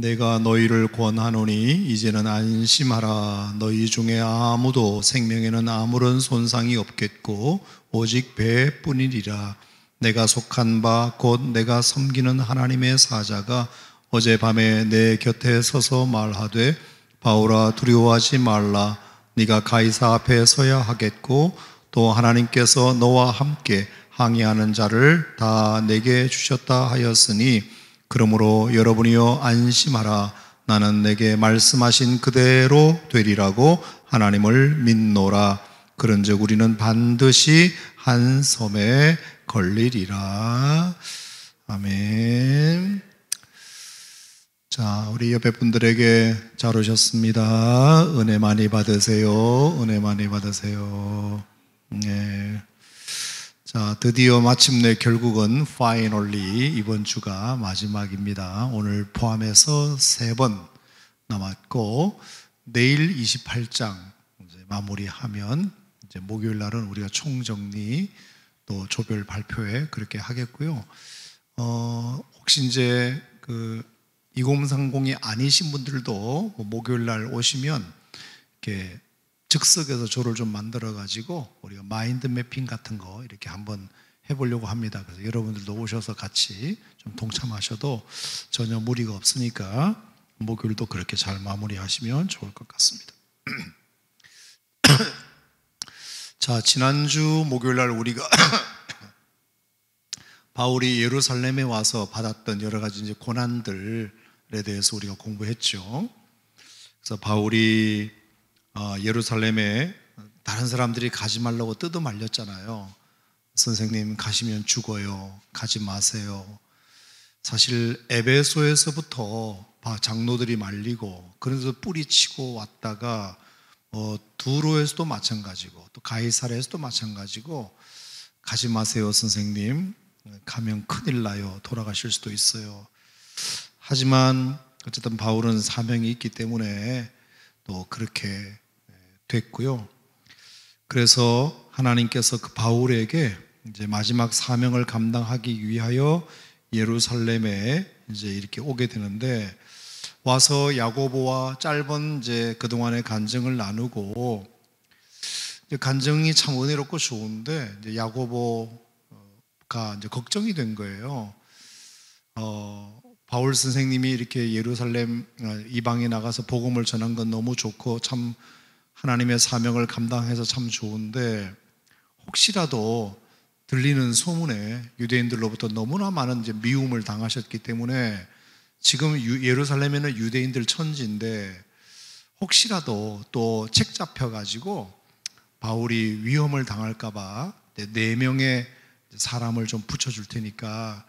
내가 너희를 권하노니 이제는 안심하라. 너희 중에 아무도 생명에는 아무런 손상이 없겠고 오직 배뿐이리라. 내가 속한 바 곧 내가 섬기는 하나님의 사자가 어젯밤에 내 곁에 서서 말하되 바오라 두려워하지 말라. 네가 가이사 앞에 서야 하겠고 또 하나님께서 너와 함께 항의하는 자를 다 내게 주셨다 하였으니 그러므로 여러분이여 안심하라. 나는 내게 말씀하신 그대로 되리라고 하나님을 믿노라. 그런즉 우리는 반드시 한 섬에 걸리리라. 아멘. 자, 우리 옆에 분들에게 잘 오셨습니다. 은혜 많이 받으세요. 은혜 많이 받으세요. 네. 자, 드디어 마침내 결국은 파이널리 이번 주가 마지막입니다. 오늘 포함해서 세 번 남았고 내일 28장 마무리하면 이제 목요일 날은 우리가 총정리 또 조별 발표회 그렇게 하겠고요. 어, 혹시 이제 그 2030이 아니신 분들도 그 목요일 날 오시면 이렇게 즉석에서 저를좀 만들어 가지고 우리가 마인드 맵핑 같은 거 이렇게 한번 해보려고 합니다. 그래서 여러분들도 오셔서 같이 좀 동참하셔도 전혀 무리가 없으니까 목요일도 그렇게 잘 마무리하시면 좋을 것 같습니다. 자, 지난주 목요일 날 우리가 바울이 예루살렘에 와서 받았던 여러 가지 이제 고난들에 대해서 우리가 공부했죠. 그래서 바울이 어, 예루살렘에 다른 사람들이 가지 말라고 뜯어 말렸잖아요. 선생님 가시면 죽어요. 가지 마세요. 사실 에베소에서부터 장로들이 말리고 그래서 뿌리치고 왔다가 어, 두로에서도 마찬가지고 또 가이사라에서도 마찬가지고 가지 마세요 선생님 가면 큰일 나요 돌아가실 수도 있어요 하지만 어쨌든 바울은 사명이 있기 때문에 또 그렇게 됐고요. 그래서 하나님께서 그 바울에게 이제 마지막 사명을 감당하기 위하여 예루살렘에 이제 이렇게 오게 되는데 와서 야고보와 짧은 이제 그동안의 간증을 나누고 간증이 참 은혜롭고 좋은데 이제 야고보가 이제 걱정이 된 거예요. 어, 바울 선생님이 이렇게 예루살렘 아, 이방에 나가서 복음을 전한 건 너무 좋고 참 하나님의 사명을 감당해서 참 좋은데 혹시라도 들리는 소문에 유대인들로부터 너무나 많은 이제 미움을 당하셨기 때문에 지금 예루살렘에는 유대인들 천지인데 혹시라도 또 책 잡혀가지고 바울이 위험을 당할까봐 네 명의 사람을 좀 붙여줄 테니까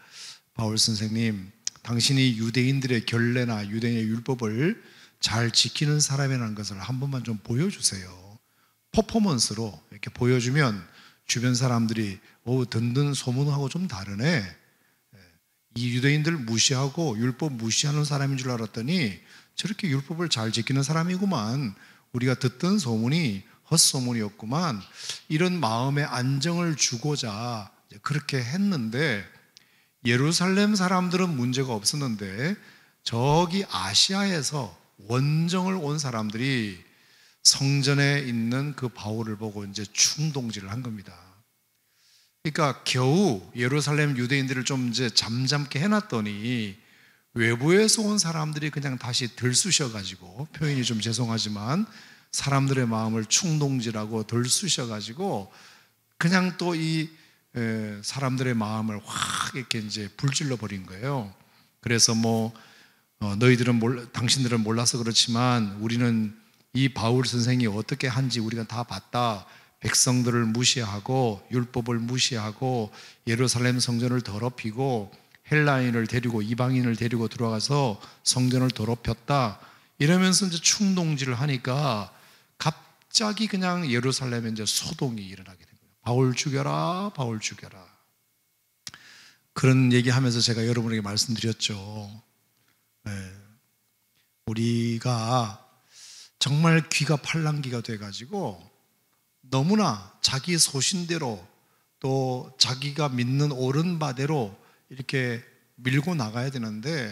바울 선생님 당신이 유대인들의 결례나 유대인의 율법을 잘 지키는 사람이라는 것을 한 번만 좀 보여주세요. 퍼포먼스로 이렇게 보여주면 주변 사람들이 오든는 어, 소문하고 좀 다르네. 예. 이 유대인들 무시하고 율법 무시하는 사람인 줄 알았더니 저렇게 율법을 잘 지키는 사람이구만. 우리가 듣던 소문이 헛소문이었구만. 이런 마음의 안정을 주고자 그렇게 했는데 예루살렘 사람들은 문제가 없었는데 저기 아시아에서 원정을 온 사람들이 성전에 있는 그 바울을 보고 이제 충동질을 한 겁니다. 그러니까 겨우 예루살렘 유대인들을 좀 이제 잠잠게 해놨더니 외부에서 온 사람들이 그냥 다시 들쑤셔가지고 표현이 좀 죄송하지만 사람들의 마음을 충동질하고 들쑤셔가지고 그냥 또 이 사람들의 마음을 확 이렇게 이제 불질러 버린 거예요. 그래서 뭐 어, 너희들은 몰, 당신들은 몰라서 그렇지만 우리는 이 바울 선생이 어떻게 한지 우리가 다 봤다. 백성들을 무시하고 율법을 무시하고 예루살렘 성전을 더럽히고 헬라인을 데리고 이방인을 데리고 들어가서 성전을 더럽혔다. 이러면서 이제 충동질을 하니까 갑자기 그냥 예루살렘에 이제 소동이 일어나게 된거예 바울 죽여라, 바울 죽여라. 그런 얘기하면서 제가 여러분에게 말씀드렸죠. 네. 우리가 정말 귀가 팔랑귀가 돼가지고 너무나 자기 소신대로 또 자기가 믿는 옳은 바대로 이렇게 밀고 나가야 되는데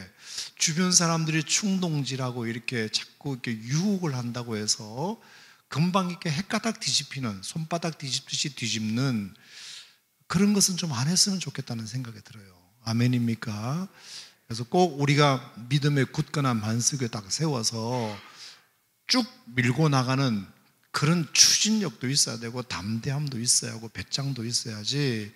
주변 사람들이 충동질하고 이렇게 자꾸 이렇게 유혹을 한다고 해서 금방 이렇게 햇가닥 뒤집히는 손바닥 뒤집듯이 뒤집는 그런 것은 좀 안 했으면 좋겠다는 생각이 들어요. 아멘입니까? 그래서 꼭 우리가 믿음의 굳건한 반석에 딱 세워서 쭉 밀고 나가는 그런 추진력도 있어야 되고 담대함도 있어야 하고 배짱도 있어야지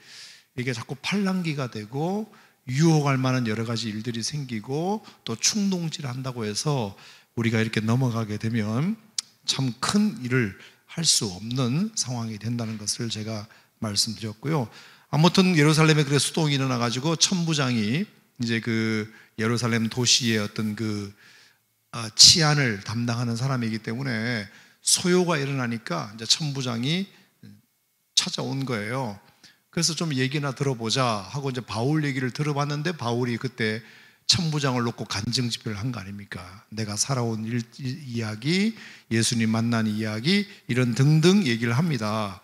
이게 자꾸 팔랑기가 되고 유혹할 만한 여러 가지 일들이 생기고 또 충동질 한다고 해서 우리가 이렇게 넘어가게 되면 참 큰 일을 할 수 없는 상황이 된다는 것을 제가 말씀드렸고요. 아무튼 예루살렘에 그래 수동이 일어나가지고 천부장이 이제 그 예루살렘 도시의 어떤 그 아, 치안을 담당하는 사람이기 때문에 소요가 일어나니까 이제 천부장이 찾아온 거예요. 그래서 좀 얘기나 들어보자 하고 이제 바울 얘기를 들어봤는데 바울이 그때 천부장을 놓고 간증 집회를 한 거 아닙니까? 내가 살아온 일, 이야기, 예수님 만난 이야기 이런 등등 얘기를 합니다.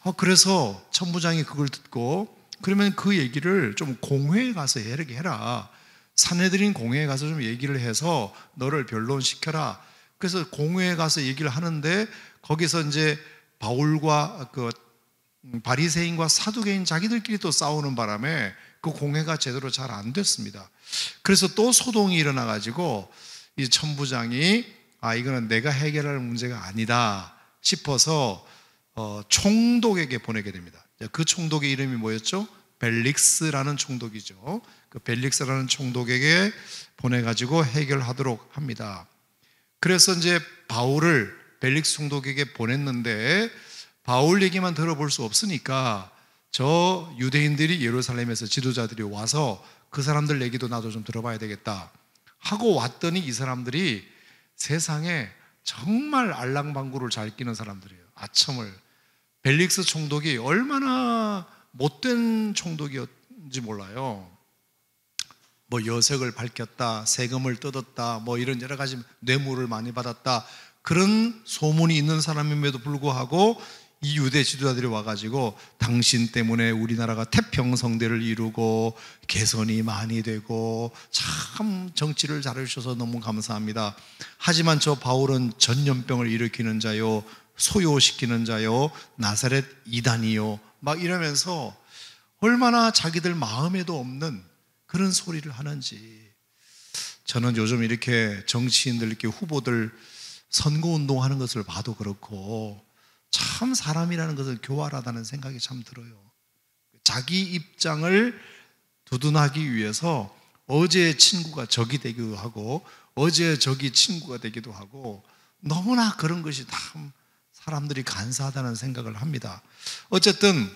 어, 그래서 천부장이 그걸 듣고 그러면 그 얘기를 좀 공회에 가서 이렇게 해라. 사내들인 공회에 가서 좀 얘기를 해서 너를 변론시켜라. 그래서 공회에 가서 얘기를 하는데 거기서 이제 바울과 그 바리새인과 사두개인 자기들끼리 또 싸우는 바람에 그 공회가 제대로 잘 안 됐습니다. 그래서 또 소동이 일어나 가지고 이 천부장이 아 이거는 내가 해결할 문제가 아니다 싶어서 어, 총독에게 보내게 됩니다. 그 총독의 이름이 뭐였죠? 벨릭스라는 총독이죠. 그 벨릭스라는 총독에게 보내가지고 해결하도록 합니다. 그래서 이제 바울을 벨릭스 총독에게 보냈는데 바울 얘기만 들어볼 수 없으니까 저 유대인들이 예루살렘에서 지도자들이 와서 그 사람들 얘기도 나도 좀 들어봐야 되겠다 하고 왔더니 이 사람들이 세상에 정말 알랑방구를 잘 끼는 사람들이에요. 아첨을 벨릭스 총독이 얼마나 못된 총독이었는지 몰라요. 뭐 여색을 밝혔다, 세금을 뜯었다, 뭐 이런 여러 가지 뇌물을 많이 받았다. 그런 소문이 있는 사람임에도 불구하고 이 유대 지도자들이 와가지고 당신 때문에 우리나라가 태평성대를 이루고 개선이 많이 되고 참 정치를 잘해주셔서 너무 감사합니다. 하지만 저 바울은 전염병을 일으키는 자요. 소요시키는 자요 나사렛 이단이요 막 이러면서 얼마나 자기들 마음에도 없는 그런 소리를 하는지 저는 요즘 이렇게 정치인들 이렇게 후보들 선거 운동하는 것을 봐도 그렇고 참 사람이라는 것은 교활하다는 생각이 참 들어요. 자기 입장을 두둔하기 위해서 어제 친구가 적이 되기도 하고 어제 적이 친구가 되기도 하고 너무나 그런 것이 참 사람들이 간사하다는 생각을 합니다. 어쨌든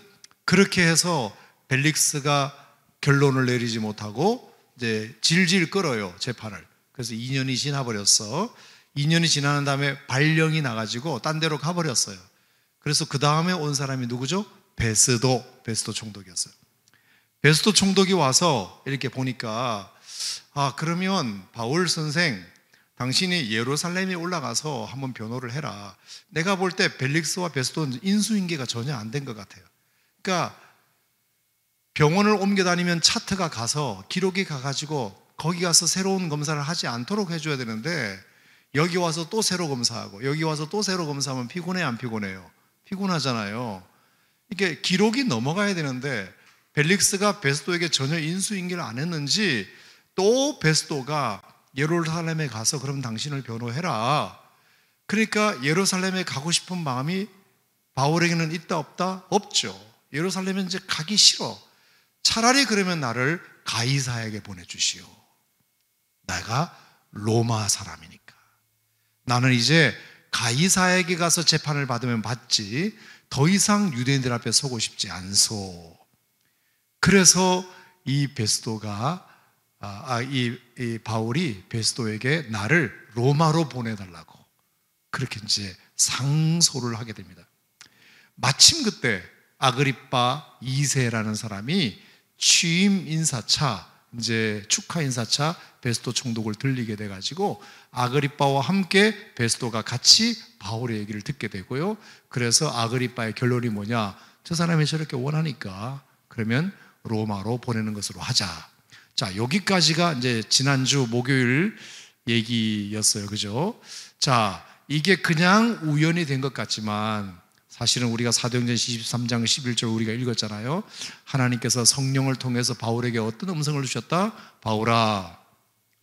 그렇게 해서 벨릭스가 결론을 내리지 못하고 이제 질질 끌어요 재판을. 그래서 2년이 지나버렸어. 2년이 지나는 다음에 발령이 나가지고 딴 데로 가버렸어요. 그래서 그 다음에 온 사람이 누구죠? 베스도 베스도 총독이었어요. 베스도 총독이 와서 이렇게 보니까 아 그러면 바울 선생 당신이 예루살렘에 올라가서 한번 변호를 해라. 내가 볼 때 벨릭스와 베스돈 인수인계가 전혀 안 된 것 같아요. 그러니까 병원을 옮겨 다니면 차트가 가서 기록이 가가지고 거기 가서 새로운 검사를 하지 않도록 해줘야 되는데 여기 와서 또 새로 검사하고 여기 와서 또 새로 검사하면 피곤해 안 피곤해요? 피곤하잖아요. 이게 기록이 넘어가야 되는데 벨릭스가 베스토에게 전혀 인수인계를 안 했는지 또베스토가 예루살렘에 가서 그럼 당신을 변호해라. 그러니까 예루살렘에 가고 싶은 마음이 바울에게는 있다 없다 없죠. 예루살렘에 이제 가기 싫어. 차라리 그러면 나를 가이사에게 보내주시오. 내가 로마 사람이니까. 나는 이제 가이사에게 가서 재판을 받으면 받지 더 이상 유대인들 앞에 서고 싶지 않소. 그래서 이 베스도가 아, 아, 이, 이 바울이 베스도에게 나를 로마로 보내달라고 그렇게 이제 상소를 하게 됩니다. 마침 그때 아그리빠 2세라는 사람이 취임 인사차 이제 축하 인사차 베스도 총독을 들리게 돼가지고 아그리빠와 함께 베스도가 같이 바울의 얘기를 듣게 되고요. 그래서 아그리빠의 결론이 뭐냐? 저 사람이 저렇게 원하니까 그러면 로마로 보내는 것으로 하자. 자, 여기까지가 이제 지난주 목요일 얘기였어요. 그죠? 자, 이게 그냥 우연이 된 것 같지만 사실은 우리가 사도행전 23장 11절 우리가 읽었잖아요. 하나님께서 성령을 통해서 바울에게 어떤 음성을 주셨다? 바울아,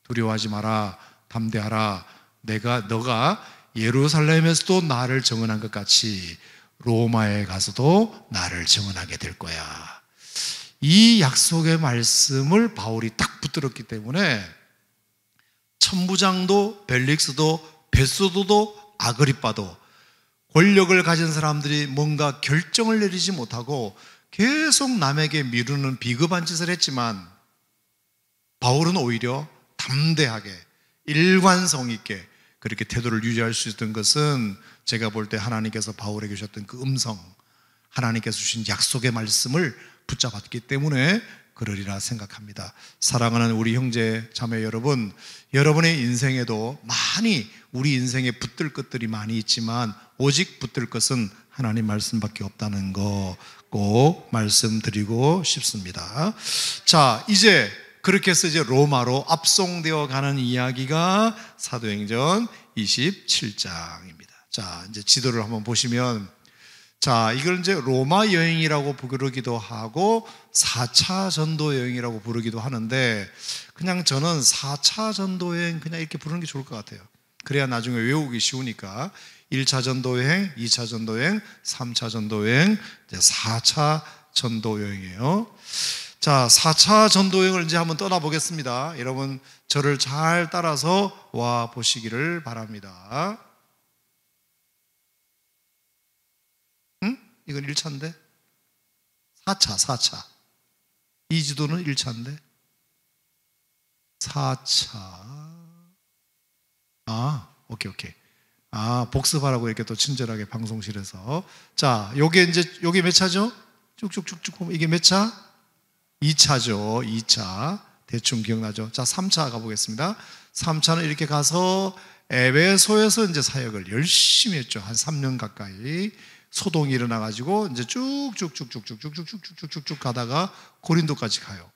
두려워하지 마라. 담대하라. 내가 너가 예루살렘에서도 나를 정언한 것 같이 로마에 가서도 나를 증언하게 될 거야. 이 약속의 말씀을 바울이 딱 붙들었기 때문에 천부장도 벨릭스도 베소도도 아그리빠도 권력을 가진 사람들이 뭔가 결정을 내리지 못하고 계속 남에게 미루는 비급한 짓을 했지만 바울은 오히려 담대하게 일관성 있게 그렇게 태도를 유지할 수 있던 것은 제가 볼 때 하나님께서 바울에게 주셨던 그 음성, 하나님께서 주신 약속의 말씀을 붙잡았기 때문에 그러리라 생각합니다. 사랑하는 우리 형제 자매 여러분, 여러분의 인생에도 많이 우리 인생에 붙들 것들이 많이 있지만 오직 붙들 것은 하나님 말씀밖에 없다는 거 꼭 말씀드리고 싶습니다. 자, 이제 그렇게 해서 이제 로마로 압송되어 가는 이야기가 사도행전 27장입니다. 자, 이제 지도를 한번 보시면 자, 이걸 이제 로마 여행이라고 부르기도 하고 4차 전도 여행이라고 부르기도 하는데 그냥 저는 4차 전도 여행 그냥 이렇게 부르는 게 좋을 것 같아요. 그래야 나중에 외우기 쉬우니까 1차 전도 여행, 2차 전도 여행, 3차 전도 여행, 이제 4차 전도 여행이에요. 자, 4차 전도 여행을 이제 한번 떠나보겠습니다. 여러분 저를 잘 따라서 와 보시기를 바랍니다. 이건 1차인데 4차, 4차. 이 지도는 1차인데 4차. 아, 오케이, 오케이. 아, 복습하라고 이렇게 또 친절하게 방송실에서. 자, 요게 이제, 요게 몇 차죠? 쭉쭉쭉쭉 보면 이게 몇 차? 2차죠. 2차. 대충 기억나죠? 자, 3차 가보겠습니다. 3차는 이렇게 가서 에베소에서 이제 사역을 열심히 했죠. 한 3년 가까이. 소동이 일어나 가지고 이제 쭉쭉쭉쭉쭉쭉쭉쭉쭉쭉 가다가 고린도까지 가요.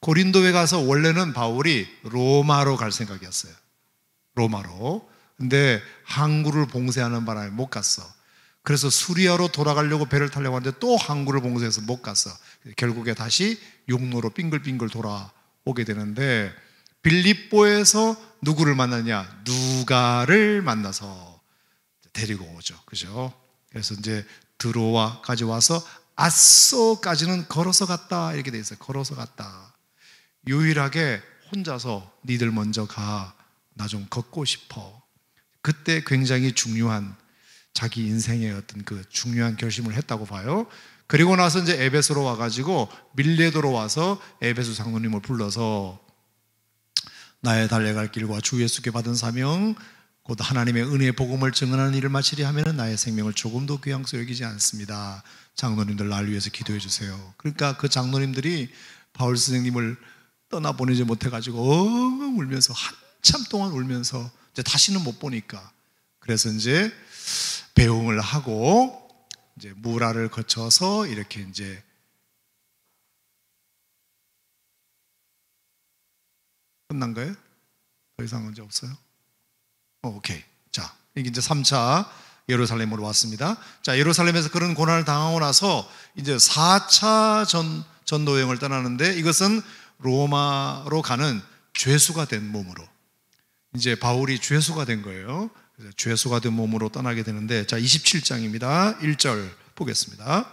고린도에 가서 원래는 바울이 로마로 갈 생각이었어요. 로마로. 근데 항구를 봉쇄하는 바람에 못 갔어. 그래서 수리아로 돌아가려고 배를 타려고 하는데 또 항구를 봉쇄해서 못 갔어. 결국에 다시 육로로 빙글빙글 돌아오게 되는데 빌립보에서 누구를 만나냐? 누가를 만나서 데리고 오죠. 그죠? 그래서 이제 드로와까지 와서 아소까지는 걸어서 갔다 이렇게 돼 있어요. 걸어서 갔다. 유일하게 혼자서 니들 먼저 가. 나 좀 걷고 싶어. 그때 굉장히 중요한 자기 인생의 어떤 그 중요한 결심을 했다고 봐요. 그리고 나서 이제 에베소로 와가지고 밀레도로 와서 에베소 장로님을 불러서 나의 달려갈 길과 주 예수께 받은 사명 곧 하나님의 은혜의 복음을 증언하는 일을 마치려 하면 나의 생명을 조금도 귀향수 여기지 않습니다. 장로님들 날 위해서 기도해 주세요. 그러니까 그 장로님들이 바울 선생님을 떠나보내지 못해가지고 엉 울면서 한참 동안 울면서 이제 다시는 못 보니까 그래서 이제 배웅을 하고 이제 무라를 거쳐서 이렇게 이제 끝난 거예요? 더 이상은 이제 없어요? 오케이. 자, 이게 이제 3차 예루살렘으로 왔습니다. 자, 예루살렘에서 그런 고난을 당하고 나서 이제 4차 전, 전도여행을 떠나는데 이것은 로마로 가는 죄수가 된 몸으로. 이제 바울이 죄수가 된 거예요. 그래서 죄수가 된 몸으로 떠나게 되는데 자, 27장입니다. 1절 보겠습니다.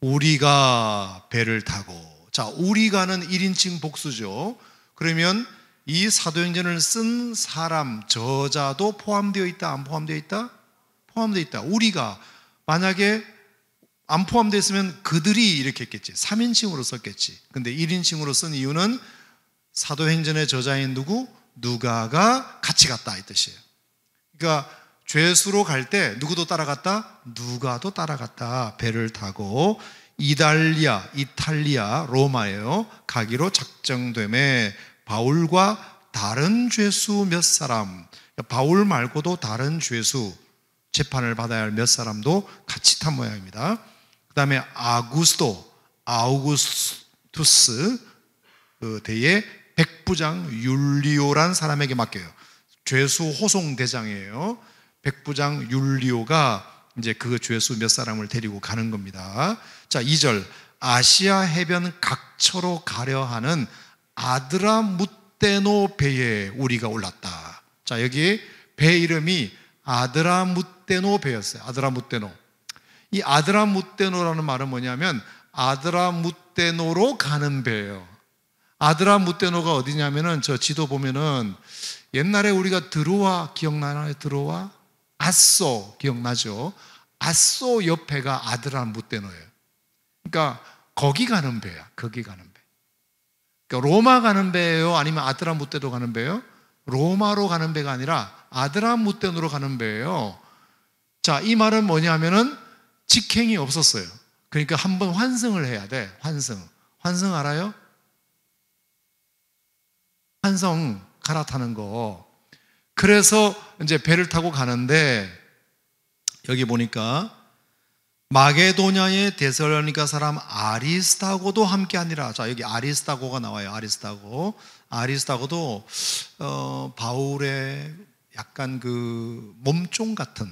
우리가 배를 타고 자, 우리가는 1인칭 복수죠. 그러면 이 사도행전을 쓴 사람, 저자도 포함되어 있다, 안 포함되어 있다? 포함되어 있다. 우리가 만약에 안포함되어있으면 그들이 이렇게 했겠지. 3인칭으로 썼겠지. 근데 1인칭으로 쓴 이유는 사도행전의 저자인 누구? 누가가 같이 갔다 이 뜻이에요. 그러니까 죄수로 갈 때 누구도 따라갔다? 누가도 따라갔다. 배를 타고 이달리아, 이탈리아, 로마에요. 가기로 작정됨에 바울과 다른 죄수 몇 사람, 바울 말고도 다른 죄수 재판을 받아야 할 몇 사람도 같이 탄 모양입니다. 그 다음에 아구스도, 아우구스투스 그 대의 백부장 율리오란 사람에게 맡겨요. 죄수 호송 대장이에요. 백부장 율리오가 이제 그 죄수 몇 사람을 데리고 가는 겁니다. 자, 2절. 아시아 해변 각처로 가려 하는 아드라 무떼노 배에 우리가 올랐다. 자, 여기 배 이름이 아드라 무떼노 배였어요. 아드라 무떼노. 이 아드라 무떼노라는 말은 뭐냐면 아드라 무떼노로 가는 배예요. 아드라 무떼노가 어디냐면은 저 지도 보면은 옛날에 우리가 드로아 기억나나요? 드로아? 아쏘 기억나죠? 아쏘 옆에가 아드라 무떼노예요. 그러니까 거기 가는 배야. 거기 가는 배. 그러니까 로마 가는 배예요? 아니면 아드라무떼도 가는 배예요? 로마로 가는 배가 아니라 아드라무떼으로 가는 배예요. 자, 이 말은 뭐냐면은 직행이 없었어요. 그러니까 한번 환승을 해야 돼. 환승. 환승 알아요? 환승 갈아타는 거. 그래서 이제 배를 타고 가는데 여기 보니까 마게도냐의 대설로니까 사람 아리스타고도 함께하니라. 자 여기 아리스타고가 나와요. 아리스타고. 아리스타고도 어, 바울의 약간 그 몸종 같은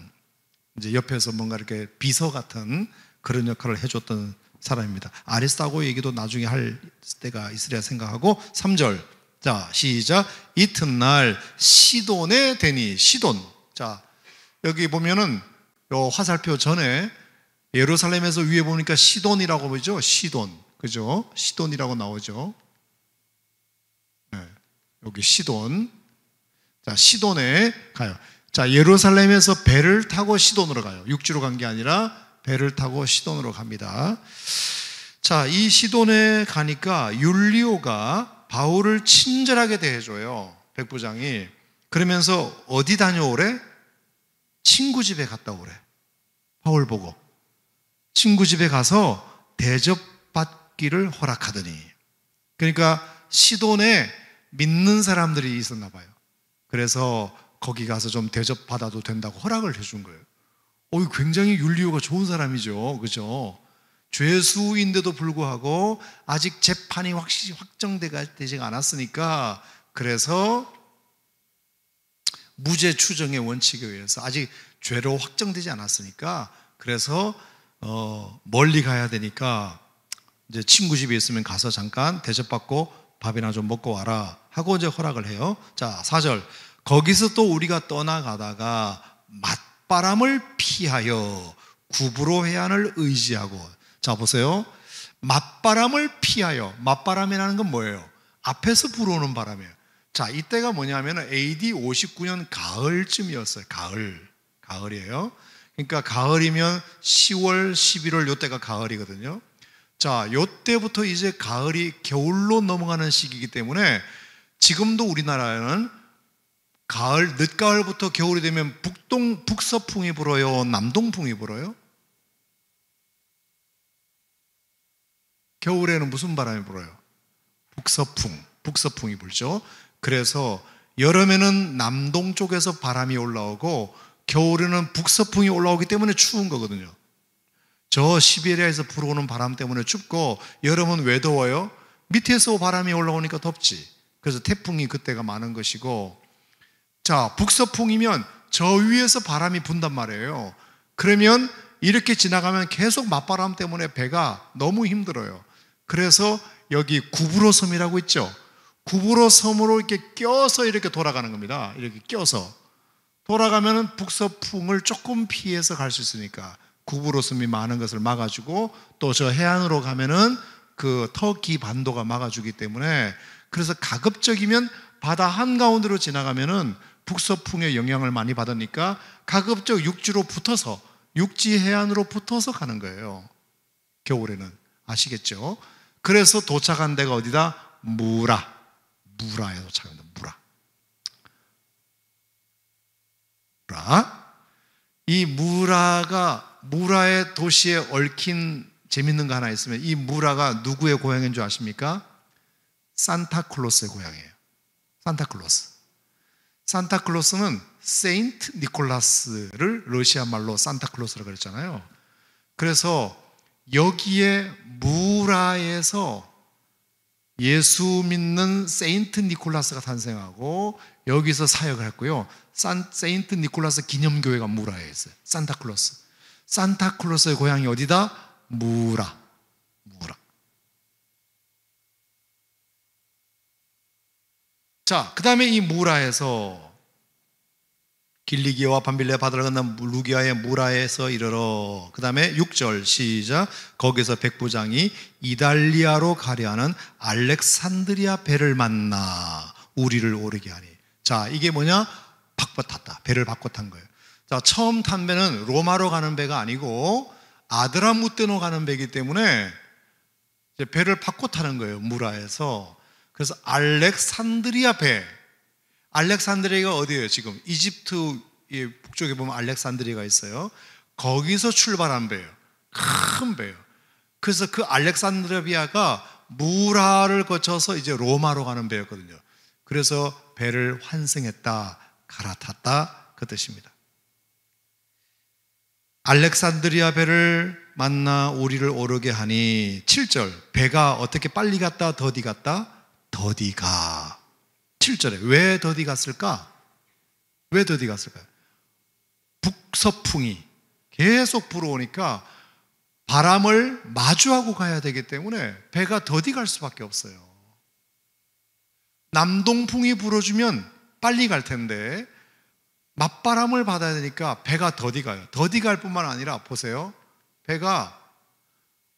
이제 옆에서 뭔가 이렇게 비서 같은 그런 역할을 해줬던 사람입니다. 아리스타고 얘기도 나중에 할 때가 있으리라 생각하고 3절 자 시작 이튿날 시돈에 되니 시돈 자 여기 보면은 요 화살표 전에 예루살렘에서 위에 보니까 시돈이라고 보죠. 시돈. 그죠? 시돈이라고 나오죠. 네, 여기 시돈. 자, 시돈에 가요. 자, 예루살렘에서 배를 타고 시돈으로 가요. 육지로 간 게 아니라 배를 타고 시돈으로 갑니다. 자, 이 시돈에 가니까 율리오가 바울을 친절하게 대해줘요. 백부장이. 그러면서 어디 다녀오래? 친구 집에 갔다 오래. 바울 보고. 친구 집에 가서 대접받기를 허락하더니 그러니까 시돈에 믿는 사람들이 있었나 봐요. 그래서 거기 가서 좀 대접받아도 된다고 허락을 해준 거예요. 어, 굉장히 윤리유가 좋은 사람이죠. 그죠? 죄수인데도 불구하고 아직 재판이 확실히 확정되지 않았으니까 그래서 무죄 추정의 원칙에 의해서 아직 죄로 확정되지 않았으니까 그래서 어, 멀리 가야 되니까 이제 친구 집에 있으면 가서 잠깐 대접받고 밥이나 좀 먹고 와라 하고 이제 허락을 해요. 자, 4절. 거기서 또 우리가 떠나가다가 맞바람을 피하여 구부로 해안을 의지하고 자, 보세요. 맞바람을 피하여 맞바람이라는 건 뭐예요? 앞에서 불어오는 바람이에요. 자, 이때가 뭐냐면 AD 59년 가을쯤이었어요. 가을. 가을이에요. 그러니까 가을이면 10월, 11월 요때가 가을이거든요. 자, 요때부터 이제 가을이 겨울로 넘어가는 시기이기 때문에 지금도 우리나라는 에 가을 늦가을부터 겨울이 되면 북동 북서풍이 불어요, 남동풍이 불어요. 겨울에는 무슨 바람이 불어요? 북서풍, 북서풍이 불죠. 그래서 여름에는 남동쪽에서 바람이 올라오고 겨울에는 북서풍이 올라오기 때문에 추운 거거든요. 저 시베리아에서 불어오는 바람 때문에 춥고 여름은 왜 더워요? 밑에서 바람이 올라오니까 덥지. 그래서 태풍이 그때가 많은 것이고 자, 북서풍이면 저 위에서 바람이 분단 말이에요. 그러면 이렇게 지나가면 계속 맞바람 때문에 배가 너무 힘들어요. 그래서 여기 구부로 섬이라고 있죠. 구부로 섬으로 이렇게 껴서 이렇게 돌아가는 겁니다. 이렇게 껴서. 돌아가면 북서풍을 조금 피해서 갈 수 있으니까 구부로섬이 많은 것을 막아주고 또 저 해안으로 가면은 그 터키 반도가 막아주기 때문에 그래서 가급적이면 바다 한가운데로 지나가면은 북서풍의 영향을 많이 받으니까 가급적 육지로 붙어서 육지 해안으로 붙어서 가는 거예요. 겨울에는 아시겠죠? 그래서 도착한 데가 어디다? 무라. 무라에 도착합다 무라. 이 무라가 무라의 도시에 얽힌 재밌는 거 하나 있으면 이 무라가 누구의 고향인 줄 아십니까? 산타클로스의 고향이에요. 산타클로스. 산타클로스는 세인트 니콜라스를 러시아 말로 산타클로스라고 그랬잖아요. 그래서 여기에 무라에서 예수 믿는 세인트 니콜라스가 탄생하고 여기서 사역을 했고요. 산 세인트 니콜라스 기념교회가 무라에 있어요. 산타클로스. 산타클로스의 고향이 어디다? 무라. 무라. 자, 그다음에 이 무라에서 길리기와 반빌레 바다를 건너 루기아의 무라에서 이르러 그 다음에 6절 시작 거기서 백부장이 이달리아로 가려 하는 알렉산드리아 배를 만나 우리를 오르게 하니 자 이게 뭐냐 박바 탔다 배를 바꿔 탄 거예요 자 처음 탄 배는 로마로 가는 배가 아니고 아드라무테노 가는 배이기 때문에 이제 배를 바꿔 타는 거예요 무라에서 그래서 알렉산드리아 배 알렉산드리아가 어디예요? 지금 이집트 북쪽에 보면 알렉산드리아가 있어요. 거기서 출발한 배예요. 큰 배예요. 그래서 그 알렉산드리아가 무라를 거쳐서 이제 로마로 가는 배였거든요. 그래서 배를 환승했다, 갈아탔다 그 뜻입니다. 알렉산드리아 배를 만나 우리를 오르게 하니 7절 배가 어떻게 빨리 갔다 더디 갔다 더디가 7절에 왜 더디 갔을까? 왜 더디 갔을까요? 북서풍이 계속 불어오니까 바람을 마주하고 가야 되기 때문에 배가 더디 갈 수밖에 없어요. 남동풍이 불어주면 빨리 갈 텐데 맞바람을 받아야 되니까 배가 더디 가요. 더디 갈 뿐만 아니라 보세요. 배가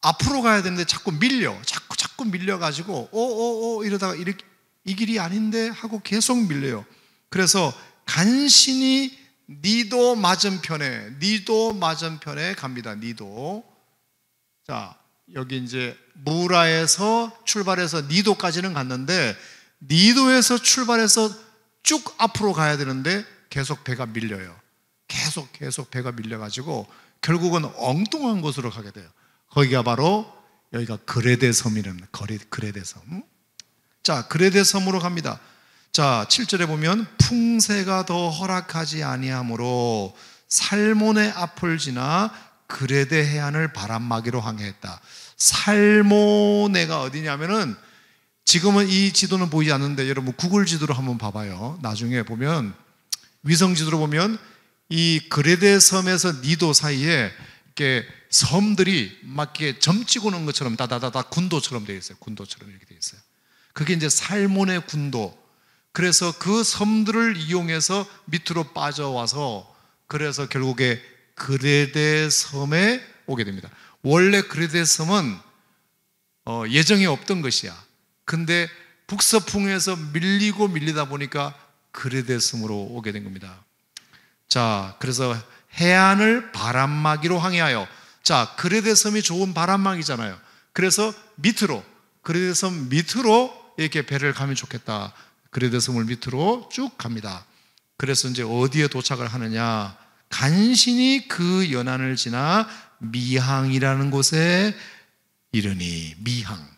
앞으로 가야 되는데 자꾸 밀려. 자꾸 자꾸 밀려 가지고 오 오오 어, 어, 어 이러다가 이렇게 이 길이 아닌데 하고 계속 밀려요. 그래서 간신히 니도 맞은편에 니도 맞은편에 갑니다. 니도 자 여기 이제 무라에서 출발해서 니도까지는 갔는데 니도에서 출발해서 쭉 앞으로 가야 되는데 계속 배가 밀려요. 계속 계속 배가 밀려가지고 결국은 엉뚱한 곳으로 가게 돼요. 거기가 바로 여기가 그레데 섬이랍니 거리 그레데 섬. 자, 그레데 섬으로 갑니다. 자, 7절에 보면 풍세가 더 허락하지 아니하므로 살몬의 앞을 지나 그레데 해안을 바람막이로 항해했다. 살모네가 어디냐면은 지금은 이 지도는 보이지 않는데 여러분 구글 지도로 한번 봐봐요. 나중에 보면 위성 지도로 보면 이 그레데 섬에서 니도 사이에 이렇게 섬들이 막 이렇게 점찍어 놓은 것처럼 다다다다 군도처럼 되어 있어요. 군도처럼 이렇게 되어 있어요. 그게 이제 살몬의 군도. 그래서 그 섬들을 이용해서 밑으로 빠져와서 그래서 결국에 그레데 섬에 오게 됩니다. 원래 그레데 섬은 어, 예정에 없던 것이야. 근데 북서풍에서 밀리고 밀리다 보니까 그레데 섬으로 오게 된 겁니다. 자, 그래서 해안을 바람막이로 항해하여 자, 그레데 섬이 좋은 바람막이잖아요. 그래서 밑으로 그레데 섬 밑으로 이렇게 배를 가면 좋겠다. 그레데스 을 밑으로 쭉 갑니다. 그래서 이제 어디에 도착을 하느냐? 간신히 그 연안을 지나 미항이라는 곳에 이르니 미항.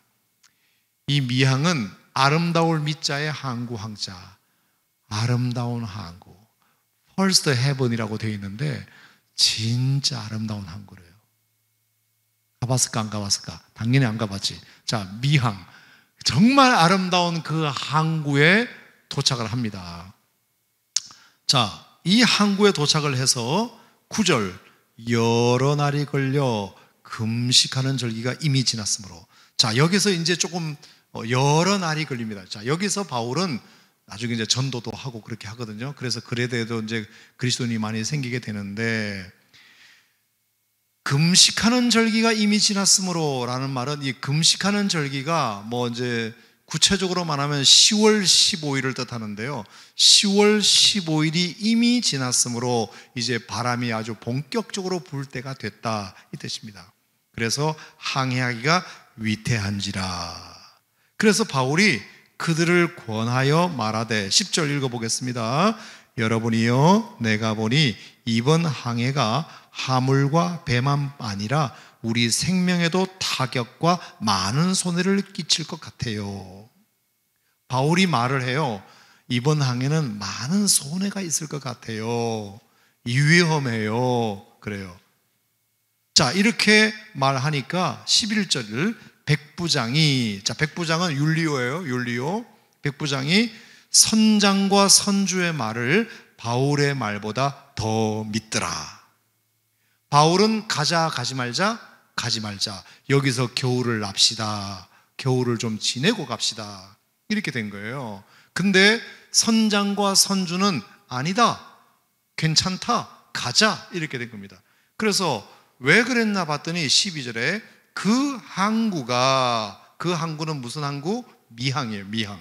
이 미항은 아름다울 미자의 항구 항자. 아름다운 항구. First Heaven이라고 되어 있는데 진짜 아름다운 항구래요. 가봤을까 안 가봤을까? 당연히 안 가봤지. 자, 미항. 정말 아름다운 그 항구에 도착을 합니다. 자, 이 항구에 도착을 해서 9절 여러 날이 걸려 금식하는 절기가 이미 지났으므로 자, 여기서 이제 조금 어, 여러 날이 걸립니다. 자, 여기서 바울은 나중에 이제 전도도 하고 그렇게 하거든요. 그래서 그레도 이제 그리스도인이 많이 생기게 되는데 금식하는 절기가 이미 지났으므로라는 말은 이 금식하는 절기가 뭐 이제 구체적으로 말하면 10월 15일을 뜻하는데요. 10월 15일이 이미 지났으므로 이제 바람이 아주 본격적으로 불 때가 됐다 이 뜻입니다. 그래서 항해하기가 위태한지라. 그래서 바울이 그들을 권하여 말하되 10절 읽어보겠습니다. 여러분이요 내가 보니 이번 항해가 하물과 배만 아니라 우리 생명에도 타격과 많은 손해를 끼칠 것 같아요. 바울이 말을 해요. 이번 항해는 많은 손해가 있을 것 같아요. 위험해요. 그래요. 자, 이렇게 말하니까 11절을 백부장이, 자, 백부장은 율리오예요, 율리오. 백부장이 선장과 선주의 말을 바울의 말보다 더 믿더라. 바울은 가자, 가지 말자, 가지 말자. 여기서 겨울을 납시다. 겨울을 좀 지내고 갑시다. 이렇게 된 거예요. 근데 선장과 선주는 아니다. 괜찮다. 가자. 이렇게 된 겁니다. 그래서 왜 그랬나 봤더니 12절에 그 항구가, 그 항구는 무슨 항구? 미항이에요, 미항.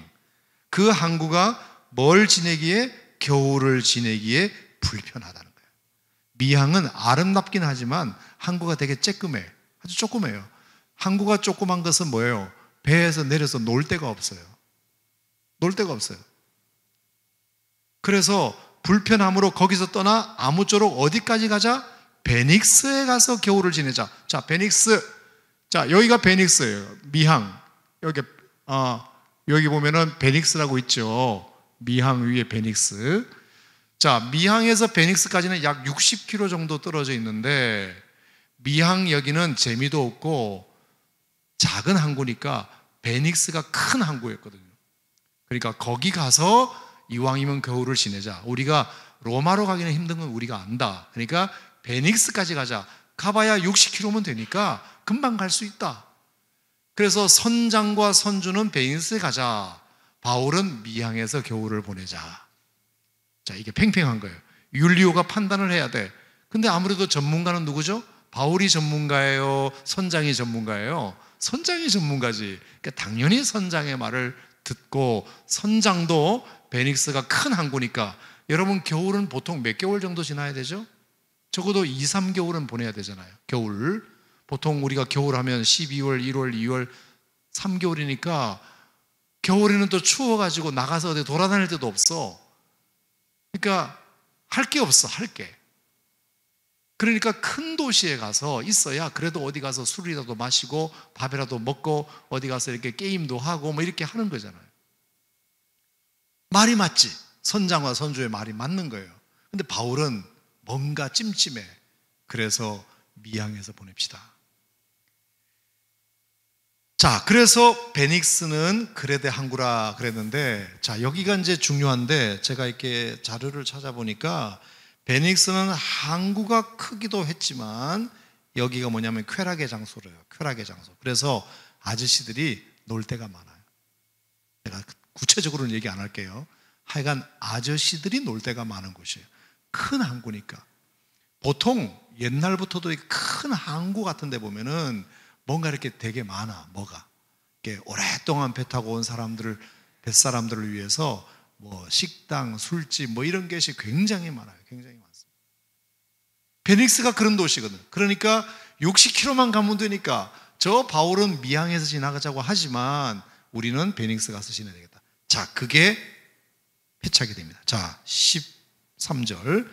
그 항구가 뭘 지내기에? 겨울을 지내기에 불편하다. 미향은 아름답긴 하지만 항구가 되게 쬐끔해. 아주 조그매요. 항구가 조그만 것은 뭐예요? 배에서 내려서 놀 데가 없어요. 놀 데가 없어요. 그래서 불편함으로 거기서 떠나 아무쪼록 어디까지 가자? 베닉스에 가서 겨울을 지내자. 자, 베닉스. 자, 여기가 베닉스예요. 미항. 여기 어, 여기 보면은 베닉스라고 있죠. 미항 위에 베닉스. 자, 미항에서 베닉스까지는 약 60km 정도 떨어져 있는데 미항여기는 재미도 없고 작은 항구니까 베닉스가 큰 항구였거든요. 그러니까 거기 가서 이왕이면 겨울을 지내자. 우리가 로마로 가기는 힘든 건 우리가 안다. 그러니까 베닉스까지 가자. 가봐야 60km면 되니까 금방 갈 수 있다. 그래서 선장과 선주는 베닉스에 가자. 바울은 미항에서 겨울을 보내자. 자, 이게 팽팽한 거예요. 율리오가 판단을 해야 돼. 근데 아무래도 전문가는 누구죠? 바울이 전문가예요? 선장이 전문가예요? 선장이 전문가지. 그러니까 당연히 선장의 말을 듣고 선장도 베닉스가 큰 항구니까 여러분 겨울은 보통 몇 개월 정도 지나야 되죠? 적어도 2, 3개월은 보내야 되잖아요. 겨울. 보통 우리가 겨울 하면 12월, 1월, 2월, 3개월이니까 겨울에는 또 추워가지고 나가서 어디 돌아다닐 데도 없어. 그러니까 할 게 없어, 할 게. 그러니까 큰 도시에 가서 있어야 그래도 어디 가서 술이라도 마시고 밥이라도 먹고 어디 가서 이렇게 게임도 하고 뭐 이렇게 하는 거잖아요. 말이 맞지. 선장과 선조의 말이 맞는 거예요. 근데 바울은 뭔가 찜찜해. 그래서 미양에서 보냅시다. 자, 그래서 베닉스는 그레데 항구라 그랬는데, 자, 여기가 이제 중요한데, 제가 이렇게 자료를 찾아보니까, 베닉스는 항구가 크기도 했지만, 여기가 뭐냐면 쾌락의 장소래요. 쾌락의 장소. 그래서 아저씨들이 놀 때가 많아요. 제가 구체적으로는 얘기 안 할게요. 하여간 아저씨들이 놀 때가 많은 곳이에요. 큰 항구니까. 보통 옛날부터도 큰 항구 같은 데 보면은 뭔가 이렇게 되게 많아, 뭐가. 이렇게 오랫동안 배 타고 온 사람들을, 뱃사람들을 위해서 뭐 식당, 술집 뭐 이런 것이 굉장히 많아요. 굉장히 많습니다. 베닉스가 그런 도시거든. 그러니까 60km만 가면 되니까 저 바울은 미항에서 지나가자고 하지만 우리는 베닉스 가서 지내야 되겠다. 자, 그게 패착이 됩니다. 자, 13절.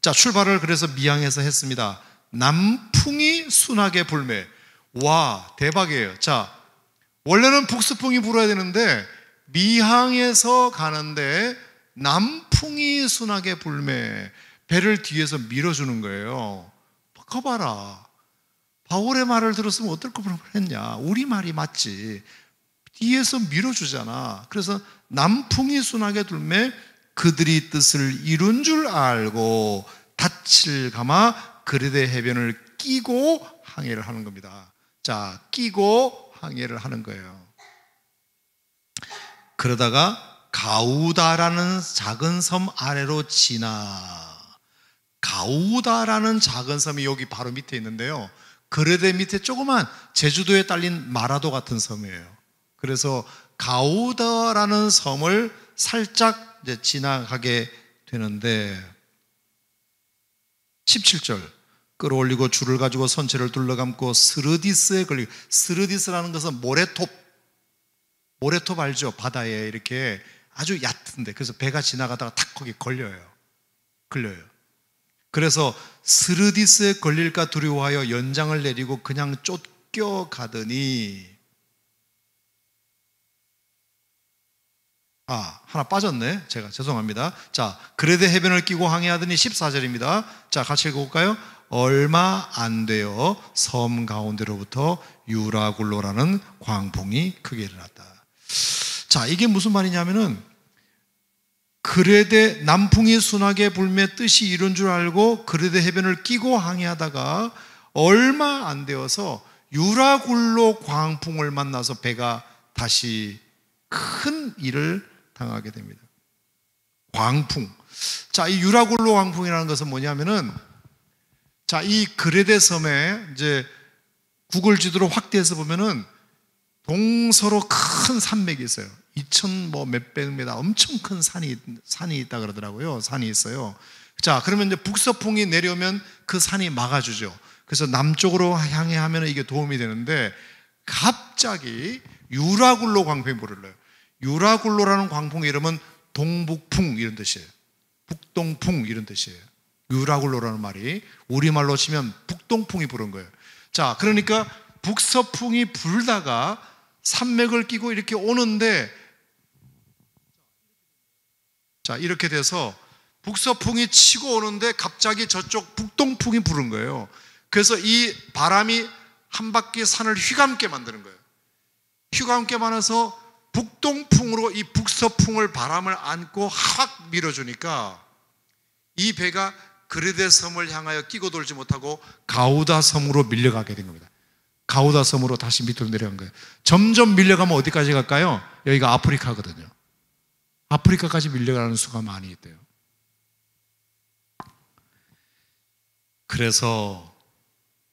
자, 출발을 그래서 미항에서 했습니다. 남풍이 순하게 불매. 와, 대박이에요. 자, 원래는 북서풍이 불어야 되는데 미항에서 가는데 남풍이 순하게 불매 배를 뒤에서 밀어주는 거예요. 거 봐라. 바울의 말을 들었으면 어떨 거 그랬냐. 우리 말이 맞지. 뒤에서 밀어주잖아. 그래서 남풍이 순하게 돌매 그들이 뜻을 이룬 줄 알고 닻을 감아 그레데 해변을 끼고 항해를 하는 겁니다. 자, 끼고 항해를 하는 거예요. 그러다가 가우다라는 작은 섬 아래로 지나 가우다라는 작은 섬이 여기 바로 밑에 있는데요. 그레데 밑에 조그만 제주도에 딸린 마라도 같은 섬이에요. 그래서 가우다라는 섬을 살짝 지나가게 되는데 17절 끌어올리고 줄을 가지고 선체를 둘러감고 스르디스에 걸리고 스르디스라는 것은 모래톱 모래톱 알죠? 바다에 이렇게 아주 얕은데 그래서 배가 지나가다가 탁 거기 걸려요 걸려요 그래서 스르디스에 걸릴까 두려워하여 연장을 내리고 그냥 쫓겨가더니 아, 하나 빠졌네. 제가 죄송합니다. 자, 그레데 해변을 끼고 항해하더니 14절입니다. 자, 같이 읽어볼까요? 얼마 안 되어 섬 가운데로부터 유라굴로라는 광풍이 크게 일어났다. 자, 이게 무슨 말이냐면은 그레데 남풍이 순하게 불매 뜻이 이런 줄 알고 그레데 해변을 끼고 항해하다가 얼마 안 되어서 유라굴로 광풍을 만나서 배가 다시 큰 일을 당하게 됩니다. 광풍. 자, 이 유라굴로 광풍이라는 것은 뭐냐면은 자, 이 그레데 섬에 이제 구글 지도로 확대해서 보면은 동서로 큰 산맥이 있어요. 2천 뭐 몇백 미터 엄청 큰 산이 산이 있다 그러더라고요. 산이 있어요. 자, 그러면 이제 북서풍이 내려오면 그 산이 막아주죠. 그래서 남쪽으로 향해 하면 이게 도움이 되는데 갑자기 유라굴로 광풍이 불어요. 유라굴로라는 광풍 이름은 동북풍 이런 뜻이에요. 북동풍 이런 뜻이에요. 유라굴로라는 말이 우리말로 치면 북동풍이 부른 거예요. 자, 그러니까 북서풍이 불다가 산맥을 끼고 이렇게 오는데 자, 이렇게 돼서 북서풍이 치고 오는데 갑자기 저쪽 북동풍이 부른 거예요. 그래서 이 바람이 한 바퀴 산을 휘감게 만드는 거예요. 휘감게 만들서 북동풍으로 이 북서풍을 바람을 안고 확 밀어주니까 이 배가 그레데 섬을 향하여 끼고 돌지 못하고 가우다 섬으로 밀려가게 된 겁니다. 가우다 섬으로 다시 밑으로 내려간 거예요. 점점 밀려가면 어디까지 갈까요? 여기가 아프리카거든요. 아프리카까지 밀려가는 수가 많이 있대요. 그래서